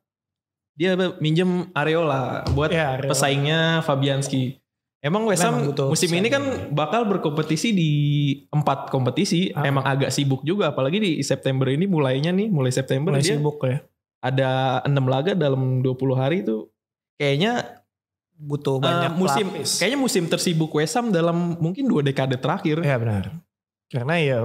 dia minjem Areola buat yeah, Areola. pesaingnya Fabianski. Emang West Ham musim ini kan bakal berkompetisi di empat kompetisi. Ah. Emang agak sibuk juga, apalagi di September ini mulainya nih, mulai September mulai dia sibuk ya. Ada enam laga dalam 20 hari itu kayaknya butuh eh, banyak uh, musim. Lapis. Kayaknya musim tersibuk West Ham dalam mungkin dua dekade terakhir. Iya benar. Karena ya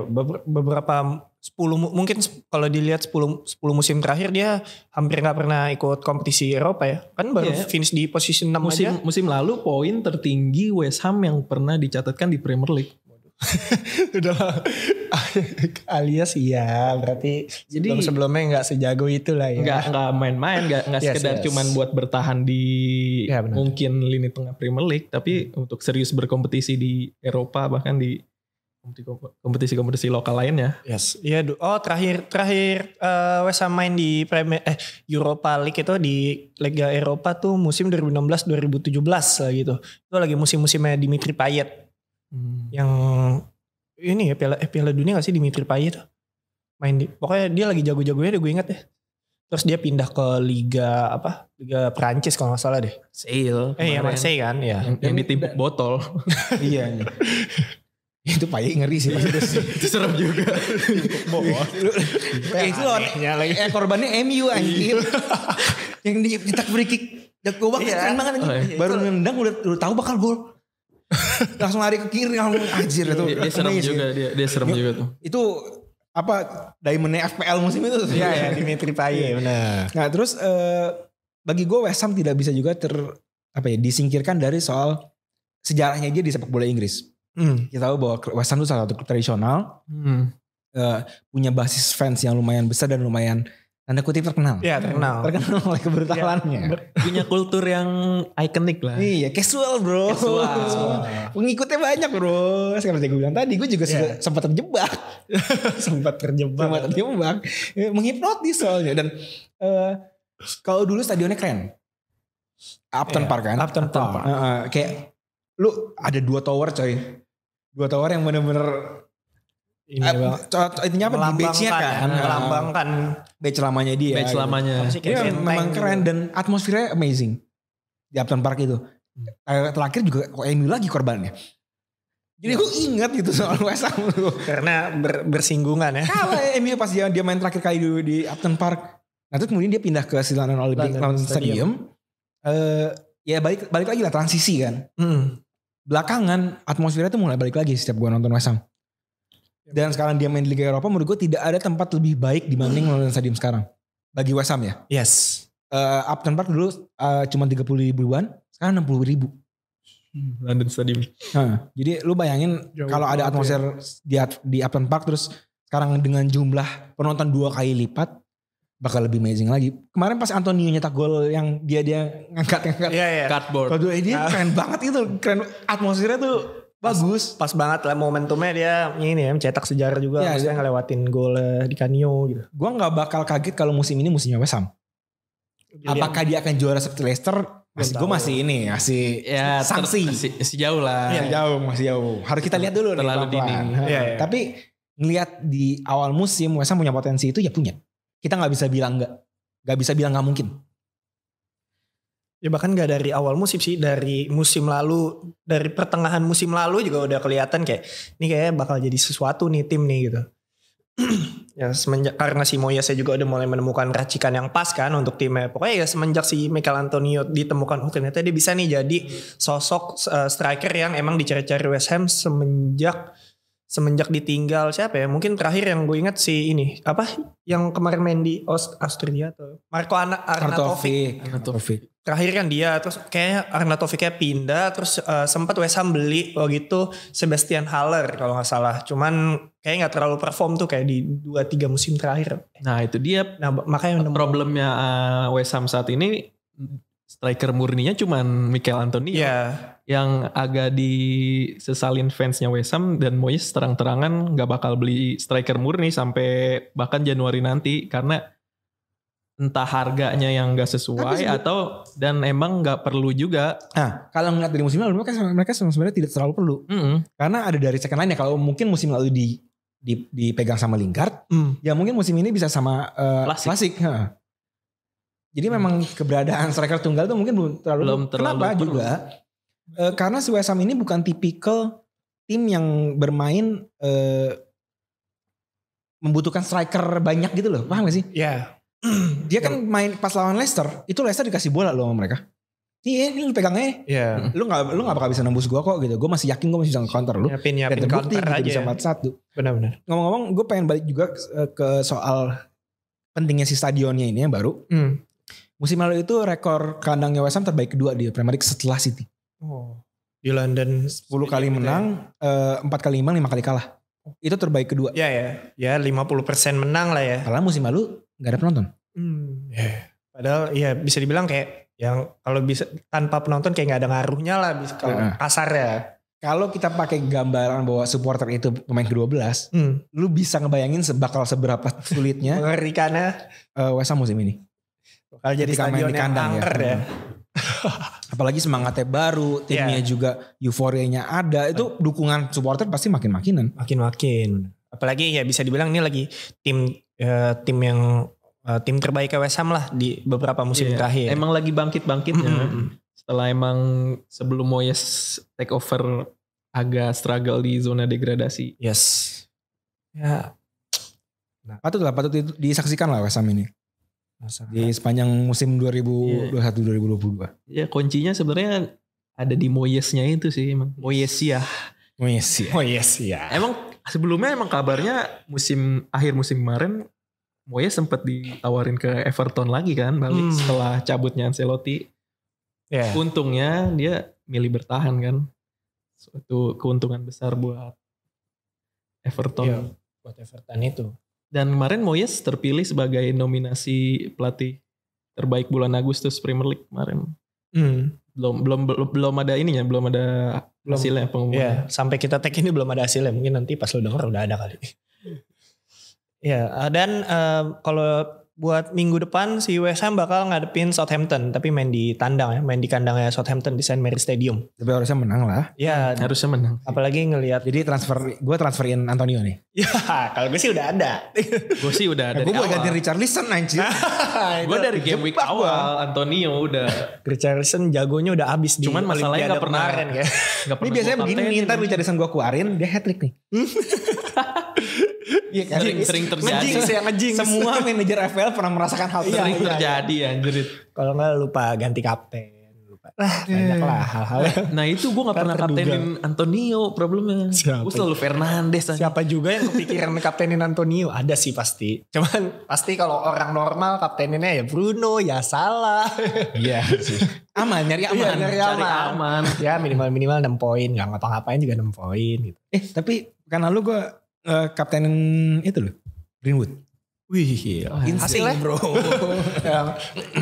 beberapa 10 mungkin kalau dilihat 10 10 musim terakhir dia hampir nggak pernah ikut kompetisi Eropa ya. Kan baru yeah. finish di posisi 6 musim, aja. Musim lalu poin tertinggi West Ham yang pernah dicatatkan di Premier League. Udah alias iya berarti jadi sebelum sebelumnya nggak sejago itu lah ya nggak nggak main-main nggak nggak yes, sekedar yes. cuman buat bertahan di ya, mungkin lini tengah Premier League tapi hmm. untuk serius berkompetisi di Eropa bahkan di kompetisi-kompetisi lokal lainnya. Yes. Iya, oh terakhir terakhir uh, West main di Premier eh Europa League itu di Liga Eropa tuh musim 2016 2017 lah gitu. Itu lagi musim-musimnya Dimitri Payet. Hmm. Yang ini ya Piala eh, Piala Dunia gak sih Dimitri Payet Main di pokoknya dia lagi jago-jagonya deh gue inget deh. Terus dia pindah ke liga apa? Liga Perancis kalau nggak salah deh. Sale. Eh ya Marseille kan, ya. Yang, yang ditimpuk botol. iya. iya. itu payah ngeri sih pasti iya, iya. itu serem juga bohong eh, itu loh eh, korbannya MU iya. anjir yang di dicetak free kick dan banget anjir oh, baru nendang udah, udah tahu bakal gol langsung lari ke kiri langsung anjir itu dia, serem juga dia, dia serem juga tuh itu apa diamondnya FPL musim itu Iya ya Dimitri Paye benar nah terus eh, bagi gue West Ham tidak bisa juga ter apa ya disingkirkan dari soal sejarahnya dia di sepak bola Inggris Hmm. Kita tahu bahwa West Ham itu salah satu klub tradisional. Hmm. Uh, punya basis fans yang lumayan besar dan lumayan tanda kutip terkenal. Iya terkenal. Hmm, terkenal oleh kebertalannya. Ya, punya kultur yang ikonik lah. Iya casual bro. Casual. Pengikutnya banyak bro. Seperti gue bilang tadi gue juga ya. sempat terjebak. sempat terjebak. Sempat eh, terjebak. Menghipnotis soalnya. Dan uh, kalau dulu stadionnya keren. Upton yeah. Park kan? Upton Park. Park. Uh, uh, kayak lu ada dua tower coy dua orang yang bener-bener ini uh, apa di batch-nya kan, ya, melambangkan batch lamanya dia. Batch gitu. lamanya. Iya, gitu. ya, memang keren dan atmosfernya amazing di Upton Park itu. Hmm. Eh, terakhir juga kok Emi lagi korbannya. Jadi aku iya. inget gitu soal West Ham Karena ber, bersinggungan ya. Kalau Emi ya pas dia, dia main terakhir kali dulu di Upton Park. Nah terus kemudian dia pindah ke si Olympic London Stadium. Stadium. Uh, ya balik balik lagi lah transisi kan. Hmm belakangan atmosfernya tuh mulai balik lagi setiap gue nonton West Ham. Dan sekarang dia main di Liga Eropa menurut gue tidak ada tempat lebih baik dibanding London Stadium sekarang. Bagi West Ham ya. Yes. Uh, Upton Park dulu uh, cuma 30 ribuan, sekarang 60 ribu. London Stadium. jadi lu bayangin kalau ada ya. atmosfer ya. di, di Upton Park terus sekarang dengan jumlah penonton dua kali lipat bakal lebih amazing lagi. Kemarin pas Antonio nyetak gol yang dia dia ngangkat ngangkat iya, iya. yeah, yeah. cardboard. Kalau dia nah. keren banget itu, keren atmosfernya tuh bagus. Pas, pas banget lah momentumnya dia ini ya cetak sejarah juga, yeah, maksudnya ngelewatin gol eh, di Canio gitu. Gua nggak bakal kaget kalau musim ini musimnya West Ham. Apakah dia akan juara seperti Leicester? Masih gue masih ini masih ya, sanksi. Masih, masih jauh lah. Masih iya, jauh, masih jauh. Harus kita lihat dulu terlalu nih, dini. Ya, ya. Tapi ngelihat di awal musim West Ham punya potensi itu ya punya kita nggak bisa bilang nggak nggak bisa bilang nggak mungkin Ya bahkan nggak dari awal musim sih, dari musim lalu, dari pertengahan musim lalu juga udah kelihatan kayak ini kayaknya bakal jadi sesuatu nih tim nih gitu. ya semenjak karena si Moya saya juga udah mulai menemukan racikan yang pas kan untuk timnya. Pokoknya ya semenjak si Michael Antonio ditemukan, oh ternyata dia bisa nih jadi sosok uh, striker yang emang dicari-cari West Ham semenjak semenjak ditinggal siapa ya mungkin terakhir yang gue ingat si ini apa yang kemarin main di Austria atau Marco Ana Arnatovic. Arnatovic terakhir kan dia terus kayak Arnatovic pindah terus uh, sempat West Ham beli waktu itu Sebastian Haller kalau nggak salah cuman kayak nggak terlalu perform tuh kayak di dua tiga musim terakhir nah itu dia nah makanya problemnya uh, West Ham saat ini striker murninya cuman Michael Antonio yeah. Iya. yang agak disesalin fansnya West Ham dan Moyes terang-terangan nggak bakal beli striker murni sampai bahkan Januari nanti karena entah harganya yang gak sesuai atau dan emang nggak perlu juga. Nah, kalau ngeliat dari musim lalu mereka mereka sebenarnya tidak terlalu perlu mm -hmm. karena ada dari second line ya kalau mungkin musim lalu di, di dipegang sama Lingard, mm. ya mungkin musim ini bisa sama uh, eh, klasik. klasik. Ha jadi hmm. memang keberadaan striker tunggal itu mungkin belum terlalu, belum terlalu kenapa terlalu juga? E, karena si West ini bukan tipikal tim yang bermain e, membutuhkan striker banyak gitu loh. Paham gak sih? Iya. Yeah. Dia kan iya. main pas lawan Leicester, itu Leicester dikasih bola loh sama mereka. Iya, iya ini lu pegangnya. Iya. Lu gak, lu gak bakal bisa nembus gua kok gitu. Gue masih yakin gue masih bisa counter lu. Nyapin nyapin counter bukti, counter aja. bisa empat satu. Benar-benar. Ngomong-ngomong, gue pengen balik juga ke, eh, ke soal pentingnya si stadionnya ini yang baru. Hmm. Musim lalu itu rekor kandangnya West Ham terbaik kedua di Premier League setelah City. Oh. Di London 10 kali gitu ya? menang, ya. Eh, 4 kali imbang, 5 kali kalah. Itu terbaik kedua. Ya ya. Ya 50% menang lah ya. Padahal musim lalu nggak ada penonton. Hmm. Yeah. Padahal ya bisa dibilang kayak yang kalau bisa tanpa penonton kayak nggak ada ngaruhnya lah kalau kasar ya. kalau kita pakai gambaran bahwa supporter itu pemain ke-12, hmm. lu bisa ngebayangin bakal seberapa sulitnya mengerikannya uh, West Ham musim ini bakal jadi Ketika stadion main di kandang ya. ya. Hmm. Apalagi semangatnya baru, timnya yeah. juga euforianya ada, itu dukungan supporter pasti makin-makinan. Makin-makin. Apalagi ya bisa dibilang ini lagi tim uh, tim yang uh, tim terbaik West Ham lah di beberapa musim yeah. terakhir. Emang lagi bangkit bangkit Mm kan? Setelah emang sebelum Moyes take over agak struggle di zona degradasi. Yes. Ya. Nah. Patut lah, patut disaksikan lah West Ham ini. Masalah. Di sepanjang musim 2021 yeah. 2022. Ya kuncinya sebenarnya ada di Moyesnya itu sih emang. Moyes ya Moyes ya Emang sebelumnya emang kabarnya musim akhir musim kemarin Moyes sempat ditawarin ke Everton lagi kan balik hmm. setelah cabutnya Ancelotti. Yeah. Untungnya dia milih bertahan kan. Suatu keuntungan besar buat Everton. Yeah, buat Everton itu. Dan kemarin Moyes terpilih sebagai nominasi pelatih terbaik bulan Agustus Premier League kemarin. Hmm. Belum belum belum ada ininya, belum ada belum, hasilnya pengumuman. Ya, iya, sampai kita tag ini belum ada hasilnya. Mungkin nanti pas lo denger udah ada kali. ya, dan uh, kalau buat minggu depan si West Ham bakal ngadepin Southampton tapi main di tandang ya main di kandangnya Southampton di St Mary's Stadium tapi harusnya menang lah ya harusnya menang apalagi ngelihat jadi transfer gue transferin Antonio nih ya kalau gue sih udah ada gue sih udah ada ya, gue mau ganti Richardson anjir gue dari game week awal gua. Antonio udah Richardson jagonya udah abis cuman masalahnya nggak pernah, kemarin, ya. gak pernah ini biasanya begini nih ntar Listen gue keluarin dia hat trick nih Iya kan? Jing, sering terjadi. Ngejing sih, ngejing. Semua manajer FL pernah merasakan hal iya, sering terjadi ya, anjir. Kalau nggak lupa ganti kapten. Lupa. Nah, banyak iya. lah hal-hal. Nah itu gue gak pernah terduga. kaptenin Antonio problemnya. Gue selalu ya? Fernandes. Siapa juga yang kepikiran kaptenin Antonio? Ada sih pasti. Cuman pasti kalau orang normal kapteninnya ya Bruno, ya salah. Iya sih. Aman, nyari iya, aman. Ya, nyari aman. Cari aman. ya minimal-minimal 6 poin. Gak ngapa-ngapain juga 6 poin gitu. Eh tapi karena lu gue uh, kapten itu loh Greenwood. Wih, oh, iya. hasilnya. bro. Ya.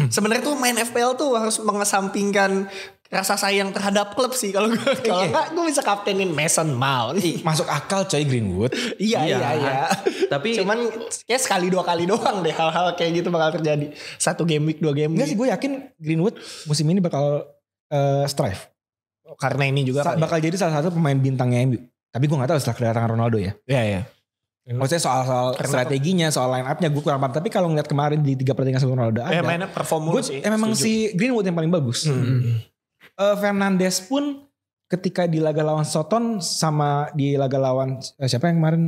Sebenarnya tuh main FPL tuh harus mengesampingkan rasa sayang terhadap klub sih kalau gue iya. kalau enggak gue bisa kaptenin Mason Mount. Masuk akal coy Greenwood. iya iya iya. iya. Tapi cuman ya sekali dua kali doang deh hal-hal kayak gitu bakal terjadi. Satu game week, dua game week. sih gue yakin Greenwood musim ini bakal uh, strive. Karena ini juga Sa ya. bakal jadi salah satu pemain bintangnya MU. Tapi gue gak tahu setelah kedatangan Ronaldo ya. Iya, iya. Maksudnya soal, soal strateginya, soal line up-nya gue kurang paham. Tapi kalau ngeliat kemarin di tiga pertandingan sebelum Ronaldo ada. Ya, mainnya performa gue, sih. Eh, memang si Greenwood yang paling bagus. Hmm. Uh, Fernandes pun ketika di laga lawan Soton sama di laga lawan uh, siapa yang kemarin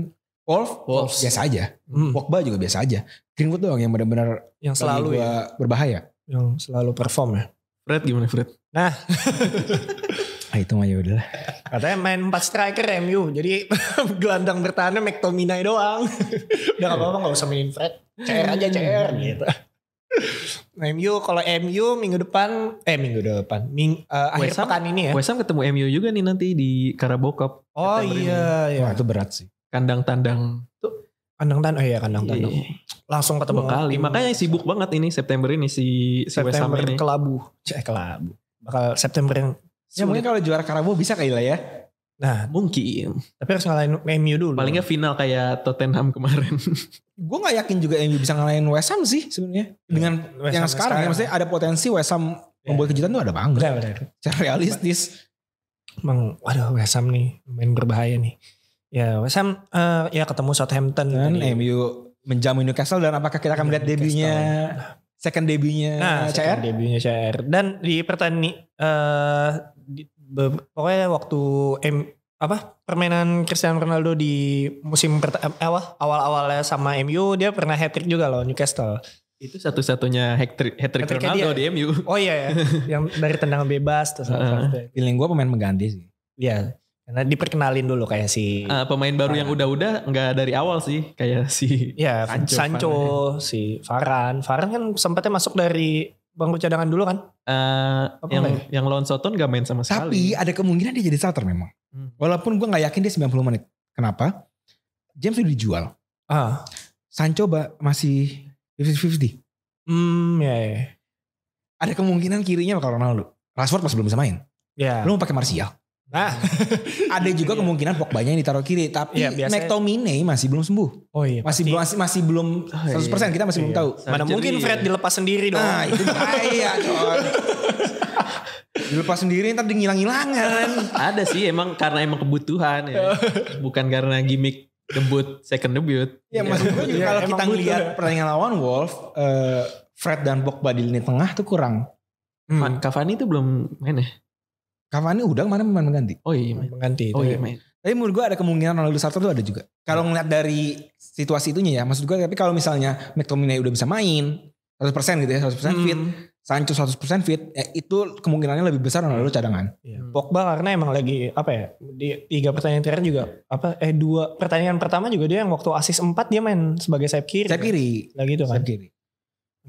Wolf, Wolf biasa aja. Hmm. Pogba juga biasa aja. Greenwood doang yang benar-benar yang selalu ya. berbahaya. Yang selalu perform ya. Fred gimana Fred? Nah. Ah, itu mah yaudah Katanya main 4 striker MU. Jadi gelandang bertahannya McTominay doang. Udah gak apa-apa gak usah mainin Fred. CR aja CR hmm. gitu. MU kalau MU minggu depan eh minggu depan ming, uh, akhir Wesam, pekan ini ya. West ketemu MU juga nih nanti di Karabokop. Oh iya ini. iya. Wah, itu berat sih. Kandang-tandang tuh kandang-tandang oh iya kandang-tandang. Iya. Langsung ketemu kali. Makanya sibuk banget ini September ini si si September West Ham Kelabu. Cek eh, kelabu. Bakal September yang Ya mungkin kalau juara karabu bisa kali lah ya. Nah, mungkin. Tapi harus ngalahin MU dulu. Palingnya final kayak Tottenham kemarin. gue nggak yakin juga MU bisa ngalahin West Ham sih sebenarnya. Iya. Dengan West yang sekarang, sekarang ya, maksudnya ada potensi West Ham yeah. membuat iya. kejutan tuh ada banget. Udah, udah, realistis. Emang, waduh West Ham nih main berbahaya nih. Ya West Ham uh, ya ketemu Southampton. Dan MU menjamu Newcastle dan apakah kita akan iya, melihat debutnya? second debutnya nah, CR. Second debutnya CR. Dan di pertandingan uh, di, be, pokoknya waktu M, apa permainan Cristiano Ronaldo di musim awal eh, awal-awalnya sama MU dia pernah hat trick juga loh Newcastle. Itu satu-satunya hat trick hat trick Ronaldo dia, di MU. Oh iya ya. yang dari tendangan bebas terus. Uh, feeling gue pemain mengganti sih. Iya nah diperkenalin dulu kayak si uh, pemain baru Farhan. yang udah-udah nggak dari awal sih kayak si ya, Sancho, Sancho Farhan. Ya. si Faran. Faran kan sempatnya masuk dari bangku cadangan dulu kan? Uh, yang kayak? Ya? yang Lon Soton gak main sama sekali. Tapi ada kemungkinan dia jadi starter memang. Hmm. Walaupun gue nggak yakin dia 90 menit. Kenapa? James udah dijual. Ah. Sancho ba masih 50-50. Hmm, ya, ya, ya. Ada kemungkinan kirinya bakal Ronaldo. Rashford masih belum bisa main. Ya. Lu mau pakai Martial? Nah, ada juga iya. kemungkinan Pogba-nya yang ditaruh kiri, tapi iya, McTominay masih belum sembuh. Oh iya. Masih belum masih, masih belum 100% oh, iya. kita masih iya. belum tahu. Mana mungkin iya. Fred iya. dilepas sendiri dong. Nah, itu bahaya, coy. dilepas sendiri ntar dihilang ngilangan ada sih emang karena emang kebutuhan ya. Bukan karena gimmick debut second debut. Ya, ya. maksud gue juga ya, kalau kita ngelihat ya. pertandingan lawan Wolf, uh, Fred dan Pogba di lini tengah tuh kurang. Hmm. Cavani itu belum main ya? Cavani udah kemarin pemain mengganti. Oh iya, pemain mengganti. Iya. Oh ya. iya, main. Iya. Tapi menurut gue ada kemungkinan Ronaldo starter tuh ada juga. Kalau ngeliat dari situasi itunya ya, maksud gue tapi kalau misalnya McTominay udah bisa main 100% gitu ya, 100% hmm. fit, Sancho 100% fit, ya itu kemungkinannya lebih besar Ronaldo hmm. cadangan. Iya. Hmm. Pogba karena emang lagi apa ya, di tiga pertandingan terakhir juga apa eh dua pertandingan pertama juga dia yang waktu asis 4 dia main sebagai sayap kiri. Sayap kan? kiri. Kan? Lagi itu kan. Sayap kiri.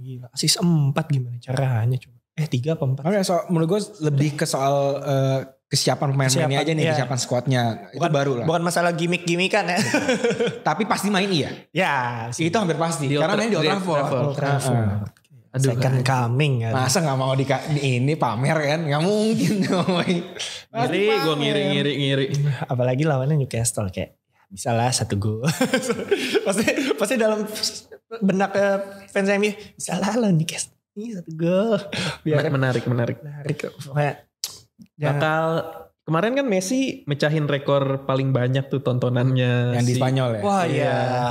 Gila, asis 4 gimana caranya coba eh tiga apa empat? Okay, so, menurut gue lebih ke soal uh, kesiapan pemain-pemainnya aja nih, iya. kesiapan squadnya bukan, itu baru lah. Bukan masalah gimmick-gimmick ya. Tapi pasti main iya. Ya, sih. itu hampir pasti. Di Karena main di Old Trafford. Old Aduh, Second coming kan. Masa gak mau di, di ini pamer kan? Gak mungkin dong. ngiri, gue ngiri, ngiri, ngiri. Apalagi lawannya Newcastle kayak ya, bisa lah satu gol. pasti pasti dalam benak eh, fans MU bisa lah lawan Newcastle ini satu gol. Biar menarik, menarik. Menarik. Ya. bakal kemarin kan Messi mecahin rekor paling banyak tuh tontonannya yang si, di Spanyol ya. Wah, iya. Ya.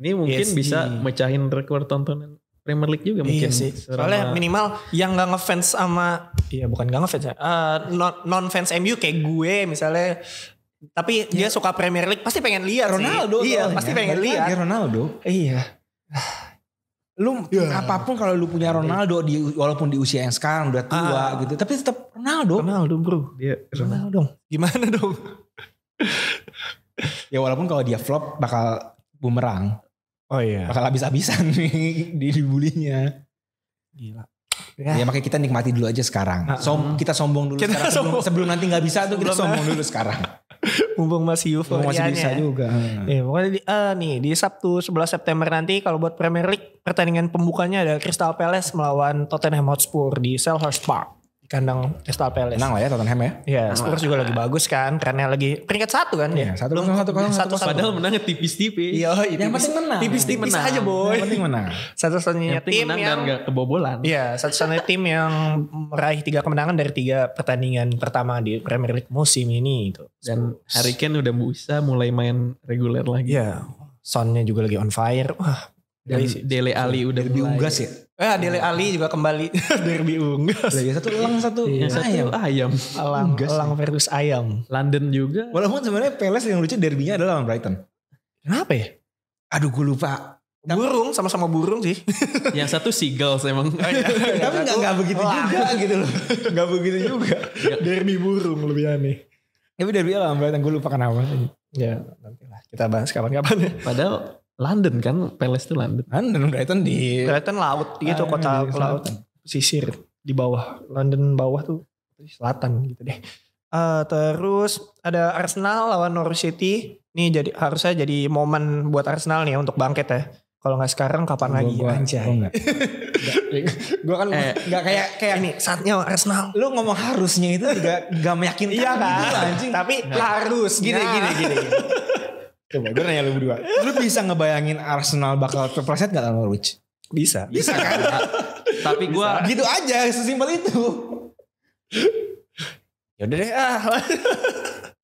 Ini mungkin yes, bisa ini. mecahin rekor tontonan Premier League juga iya mungkin. Iya sih. Soalnya minimal yang nggak ngefans sama, iya bukan nggak ngefans ya, uh, non, non fans MU kayak gue misalnya. Tapi yeah. dia iya. suka Premier League pasti pengen lihat Ronaldo. Sih. Iya, pasti pengen iya, lihat. Ronaldo. Iya lu yeah. apapun kalau lu punya Ronaldo di walaupun di usia yang sekarang udah tua ah. gitu tapi tetap Ronaldo Ronaldo bro dia Ronaldo dong gimana dong ya walaupun kalau dia flop bakal bumerang oh iya bakal habis-habisan nih di dibulinya gila Ya. ya makanya kita nikmati dulu aja sekarang. Ah. Som kita sombong dulu kita sekarang sombong. sebelum sebelum nanti nggak bisa tuh kita sombong dulu sekarang. Mumpung masih UFO Masih iya, bisa iya. juga. Ya, pokoknya di, uh, nih di Sabtu 11 September nanti kalau buat Premier League pertandingan pembukanya ada Crystal Palace melawan Tottenham Hotspur di Selhurst Park kandang Crystal Palace. Menang lah ya Tottenham ya. Iya, Spurs juga lagi bagus kan, karena lagi peringkat satu kan ya. Satu kosong satu kosong satu Padahal menangnya tipis-tipis. Iya, yang penting menang. Tipis-tipis aja boy. Yang penting menang. Satu-satunya tim menang yang nggak kebobolan. Iya, satu-satunya tim yang meraih tiga kemenangan dari tiga pertandingan pertama di Premier League musim ini itu. Dan Harry Kane udah bisa mulai main reguler lagi. Iya, Sonnya juga lagi on fire. Wah, dan iya Dele iya. Ali udah Derby ya. Unggas ya? Ah, Dele Ali juga kembali Derby Unggas. Lagi iya, satu elang satu iya, ayam. Satu ayam. Elang, unggas ya. versus ayam. London juga. Walaupun sebenarnya Peles yang lucu derbynya adalah lawan Brighton. Kenapa ya? Aduh gue lupa. burung sama-sama burung sih. yang satu seagull emang. Oh, iya. Tapi nggak begitu Wah. juga gitu loh. Nggak begitu juga. derby burung lebih aneh. Tapi derby Brighton. gue lupa kenapa. Ya nanti lah kita bahas kapan-kapan. Ya. Padahal London kan Palace itu London. London Brighton di Brighton laut gitu ah, kota di laut sisir di bawah London bawah tuh selatan gitu deh. Uh, terus ada Arsenal lawan Norwich City. Nih jadi harusnya jadi momen buat Arsenal nih ya, untuk bangkit ya. Kalau nggak sekarang kapan gua, lagi gua, anjay. Gua, gue kan eh, gak kayak kayak nih saatnya Arsenal. Lu ngomong harusnya itu gak gak meyakinkan. iya gitu, kan? anjing. Tapi harus nah. gini gini gini. Coba gue nanya lu berdua. Lu bisa ngebayangin Arsenal bakal terpleset gak sama Norwich? Bisa. Bisa kan? Tapi gue... Gitu aja, sesimpel itu. Yaudah deh ah.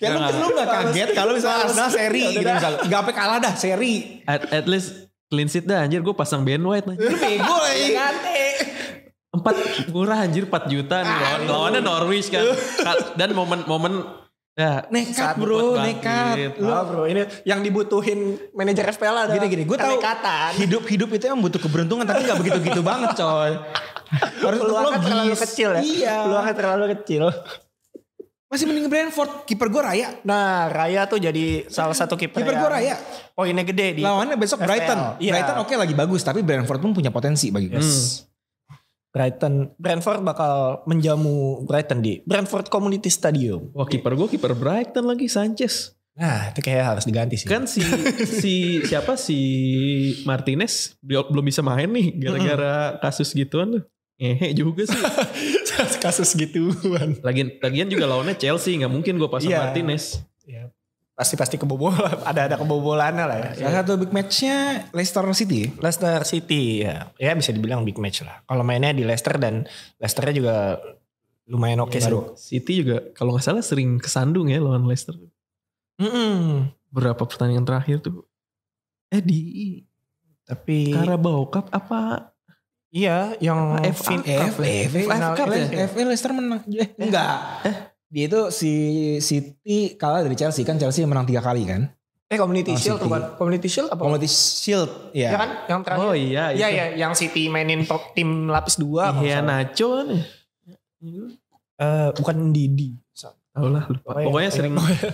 Kayak lu, lu gak kaget kalau misalnya Arsenal seri ya gitu misal, Gak apa kalah dah seri. At, at least clean sheet dah anjir gue pasang Ben White. Lu bego ya, Ganti. empat murah anjir empat juta nih ah, lawan iya. lawannya Norwich kan dan momen momen Ya, nekat bro, nekat. Lu oh, bro, ini yang dibutuhin manajer FPL ada. Gini gini, gue tahu hidup hidup itu emang butuh keberuntungan tapi nggak begitu gitu banget coy. Harus peluangnya terlalu kecil ya. Iya. Peluangnya terlalu kecil. Masih mending Brentford, kiper gue Raya. Nah, Raya tuh jadi salah satu kiper. Kiper gue Raya. Poinnya gede di. Lawannya besok FPL. Brighton. Iya. Brighton oke okay, lagi bagus, tapi Brentford pun punya potensi bagi gue. Hmm. Brighton Brentford bakal menjamu Brighton di Brentford Community Stadium. Wah kiper gue kiper Brighton lagi Sanchez. Nah itu kayak harus diganti sih. Kan si si siapa si Martinez belum bisa main nih gara-gara kasus gituan tuh. juga sih. kasus gituan. Lagian lagian juga lawannya Chelsea nggak mungkin gue pasang yeah. Martinez. Yeah pasti pasti kebobolan ada ada kebobolannya lah ya salah satu big matchnya Leicester City Leicester City ya ya bisa dibilang big match lah kalau mainnya di Leicester dan Leicesternya juga lumayan oke okay iya, sih City juga kalau nggak salah sering kesandung ya lawan Leicester mm -mm. berapa pertandingan terakhir tuh eh di tapi bau Cup apa Iya, yang FA, FA, FA, FA, FA, FA, FA, FA, dia itu si City kalah dari Chelsea kan Chelsea menang tiga kali kan eh Community oh, Shield bukan Community Shield apa Community Shield ya. ya kan yang terakhir oh iya iya ya, yang City mainin top tim lapis dua iya Nacho nih kan ya? eh, uh, bukan Didi Tahu lah lupa. Pokoknya, oh, pokoknya sering oh, iya.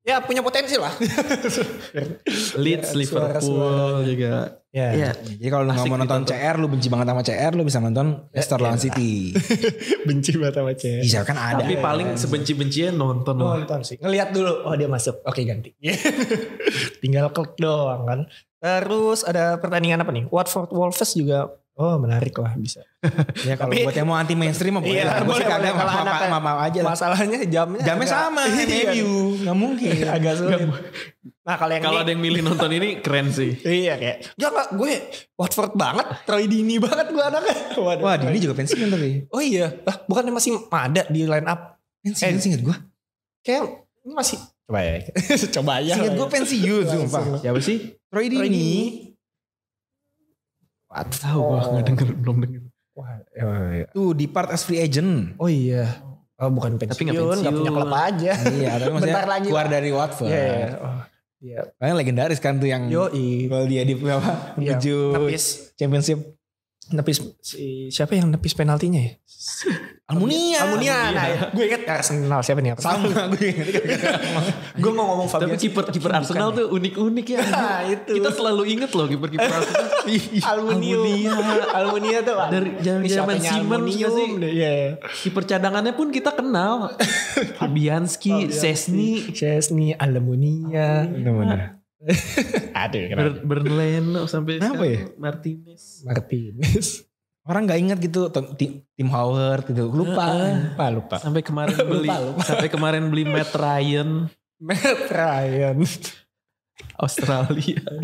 Ya punya potensi lah. Leeds, ya, Liverpool juga. Ya. ya. Jadi kalau lu mau nonton ditonton. Gitu. CR, lu benci banget sama CR, lu bisa nonton ya, Leicester lawan ya. City. benci banget sama CR. Bisa kan ada. Tapi paling sebenci-bencinya nonton. Nonton sih. Ngelihat dulu, oh dia masuk. Oke ganti. Iya. Tinggal klik doang kan. Terus ada pertandingan apa nih? Watford Wolves juga Oh menarik lah bisa. ya kalau buat yang mau anti mainstream iya, boleh. Iya, boleh kadang kalau anak apa, aja lah. Masalahnya jamnya. Jamnya agak, sama iya, MU. Iya. Gak mungkin. agak sulit. Nah kalau yang kalau ada yang milih nonton ini keren sih. iya kayak. Ya gak gue Watford banget. Troy Dini banget gue anaknya. Waduh, Wah Dini juga pensiun tapi. Oh iya. Lah bukannya masih ada di line up. Pensiun eh, inget gue. Kayak masih. Coba ya. Coba ya. Singkat gue pensiun. Siapa sih? Troy Dini. Troy Dini What? Tahu oh. gua nggak denger, belum denger. Wah, ya, ya, ya. Tuh di part as free agent. Oh iya. Oh, bukan pensiun, tapi gak, pensiun. gak punya klub aja. Iya, tapi maksudnya lagi keluar lah. dari Watford. Iya, yeah, iya. oh, yeah. legendaris kan tuh yang Yoi. gol dia di apa? Yeah. Menuju championship. Nepis si, siapa yang nepis penaltinya ya? Almunia. Almunia. gue inget Arsenal siapa nih? Sama gue inget. gue mau ngomong Fabian. Tapi kiper kiper Arsenal tuh unik-unik ya. Nah, itu. Kita selalu inget loh kiper kiper Arsenal. Almunia. Almunia tuh. Dari zaman Simon sih. Iya. Kiper cadangannya pun kita kenal. Fabianski, Sesni, Sesni, Almunia. Almunia. Aduh, Ber Berlin sampai Kenapa ya? Martinez. Martinez orang nggak ingat gitu tim, tim Howard gitu lupa lupa lupa sampai kemarin beli lupa, sampai kemarin beli Matt Ryan Matt Ryan Australia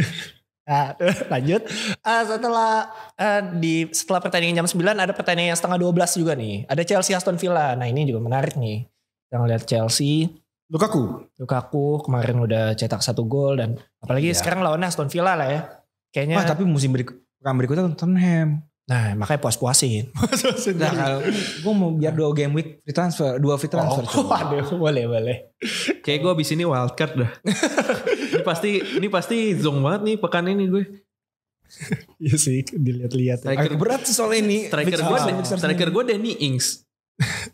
Nah, lanjut. Uh, setelah uh, di setelah pertandingan jam 9 ada pertandingan yang setengah 12 juga nih. Ada Chelsea Aston Villa. Nah, ini juga menarik nih. Kita lihat Chelsea Lukaku. Lukaku kemarin udah cetak satu gol dan apalagi ya. sekarang lawannya Aston Villa lah ya. Kayaknya tapi musim berikut pekan berikutnya Tottenham. Nah makanya puas-puasin. puas nah kalau gue mau biar dua game week free transfer, dua free oh, transfer. Oh, waduh, boleh boleh. Kayak gue abis ini wild card dah. ini pasti ini pasti zong banget nih pekan ini gue. Iya sih dilihat-lihat. Striker berat sih soal ini. Striker gue, oh. striker gue Danny Ings.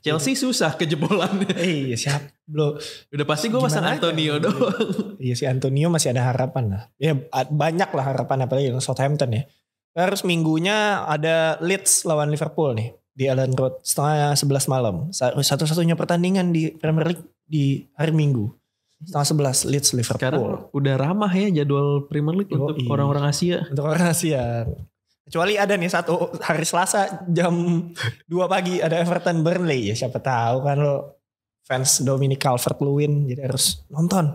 Chelsea susah kejebolan. Eh, iya siap. Belum. Udah pasti gue pasang Antonio doang. Iya si Antonio masih ada harapan lah. Ya banyak lah harapan apalagi Southampton ya Terus minggunya ada Leeds lawan Liverpool nih di Allen Road setengah sebelas malam. Satu-satunya pertandingan di Premier League di hari Minggu setengah sebelas Leeds Liverpool. Sekarang udah ramah ya jadwal Premier League oh, untuk orang-orang Asia. Untuk orang Asia. Kecuali ada nih satu hari Selasa jam 2 pagi ada Everton Burnley ya siapa tahu kan lo fans Dominic Calvert-Lewin jadi harus nonton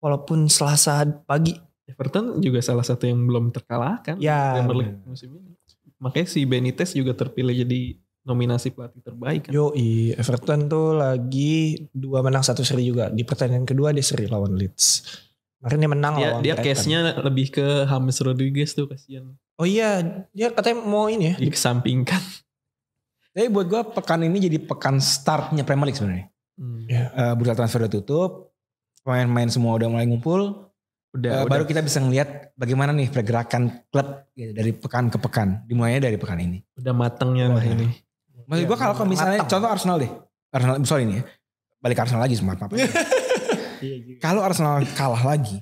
walaupun Selasa pagi Everton juga salah satu yang belum terkalahkan ya, Premier League musim ini. Makanya si Benitez juga terpilih jadi nominasi pelatih terbaik kan. i Everton tuh lagi dua menang satu seri juga. Di pertandingan kedua dia seri lawan Leeds. Kemarin dia menang dia, lawan Dia case-nya lebih ke James Rodriguez tuh kasihan. Oh iya, dia katanya mau ini ya. Dikesampingkan. Tapi buat gue pekan ini jadi pekan startnya Premier League sebenarnya. Hmm. uh, bursa transfer udah tutup, pemain-pemain semua udah mulai ngumpul, udah, eh, udah baru kita bisa ngelihat bagaimana nih pergerakan klub ya, dari pekan ke pekan dimulainya dari pekan ini udah matengnya lah ini maksud ya, gue kalau iya, misalnya mateng. contoh Arsenal deh Arsenal sorry nih ya. balik Arsenal lagi semua iya, apa iya. kalau Arsenal kalah lagi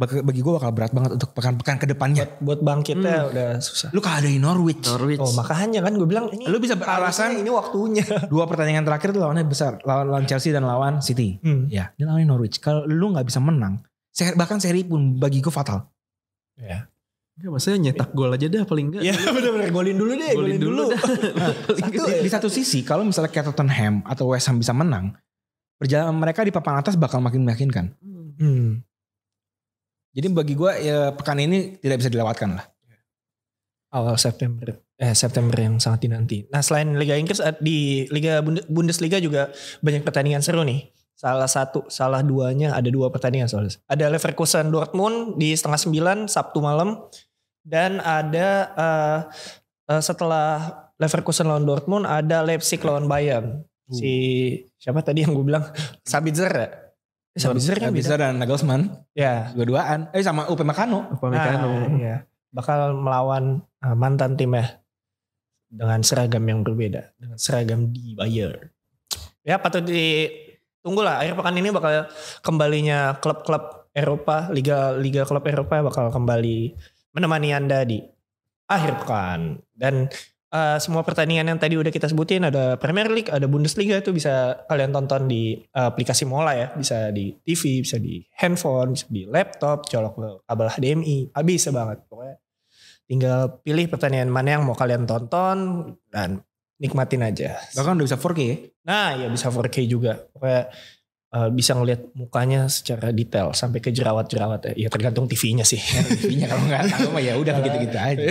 bagi gue bakal berat banget untuk pekan-pekan ke depannya. Buat, buat bangkitnya hmm. udah susah. Lu kalah dari Norwich. Norwich. Oh makanya kan gue bilang ini. Lu bisa beralasan ini waktunya. Dua pertandingan terakhir tuh lawannya besar, lawan, lawan Chelsea dan lawan City. Hmm. Ya, dia lawan Norwich. Kalau lu gak bisa menang, Seri, bahkan seri pun bagi gue fatal. Ya. Gak maksudnya nyetak gol aja dah paling enggak. Iya bener-bener golin dulu deh. Golin, dulu. dulu. nah, satu, di satu sisi kalau misalnya kayak Tottenham atau West Ham bisa menang. Perjalanan mereka di papan atas bakal makin meyakinkan. Hmm. hmm. Jadi bagi gue ya pekan ini tidak bisa dilewatkan lah. Awal September eh, September yang sangat dinanti. Nah selain Liga Inggris eh, di Liga Bundesliga juga banyak pertandingan seru nih salah satu salah duanya ada dua pertandingan soalnya ada Leverkusen Dortmund di setengah sembilan Sabtu malam dan ada uh, uh, setelah Leverkusen lawan Dortmund ada Leipzig lawan Bayern uh. si siapa tadi yang gue bilang Sabitzer ya eh, Sabitzer kan Sabitzer dan Nagelsmann ya dua-duaan eh sama Upe Makano Upamecano ah, iya. iya. bakal melawan uh, mantan timnya dengan seragam yang berbeda dengan seragam di Bayern ya patut di tunggulah akhir pekan ini bakal kembalinya klub-klub Eropa, liga-liga klub Eropa bakal kembali menemani Anda di akhir pekan. Dan uh, semua pertandingan yang tadi udah kita sebutin ada Premier League, ada Bundesliga itu bisa kalian tonton di eh, aplikasi Mola ya, bisa di TV, bisa di handphone, bisa di laptop, colok ke kabel HDMI, habis banget pokoknya. Tinggal pilih pertandingan mana yang mau kalian tonton dan nikmatin aja. Bahkan udah bisa 4K ya? Nah ya bisa 4K juga. Kayak uh, eh, bisa ngelihat mukanya secara detail sampai ke jerawat-jerawat ya. Iya, ya tergantung TV-nya sih. TV-nya kalau nggak tahu mah ya udah gitu-gitu nah. aja.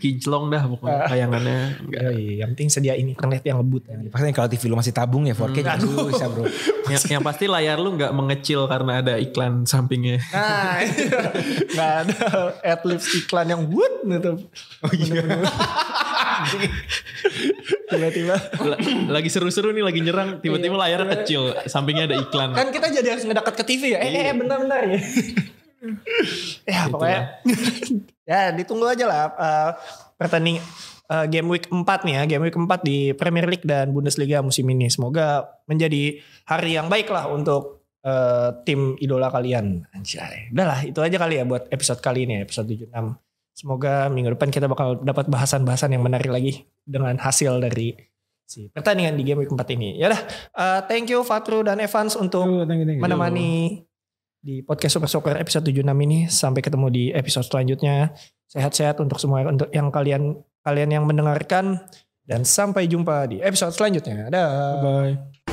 Kinclong dah pokoknya ah. tayangannya. Ya, yang penting sedia internet yang lebut Ya. Pasti kalau TV lu masih tabung ya 4K hmm, dulu bisa bro. yang, yang pasti layar lu nggak mengecil karena ada iklan sampingnya. Nah, iya. nggak ada adlibs iklan yang wood gitu. Oh iya. tiba-tiba lagi seru-seru nih lagi nyerang tiba-tiba iya. layar kecil sampingnya ada iklan kan kita jadi harus ngedekat ke TV ya eh eh iya. bentar-bentar ya ya gitu pokoknya ya ditunggu aja lah uh, eh, pertandingan eh, game week 4 nih ya game week 4 di Premier League dan Bundesliga musim ini semoga menjadi hari yang baik lah untuk uh, tim idola kalian anjay lah itu aja kali ya buat episode kali ini episode 76 Semoga minggu depan kita bakal dapat bahasan-bahasan yang menarik lagi dengan hasil dari si pertandingan di game week 4 ini. Ya udah, uh, thank you Fatru dan Evans untuk oh, thank you, thank you. menemani di podcast Super Soccer episode 76 ini. Sampai ketemu di episode selanjutnya. Sehat-sehat untuk semua untuk yang kalian kalian yang mendengarkan dan sampai jumpa di episode selanjutnya. Dah. Bye. -bye.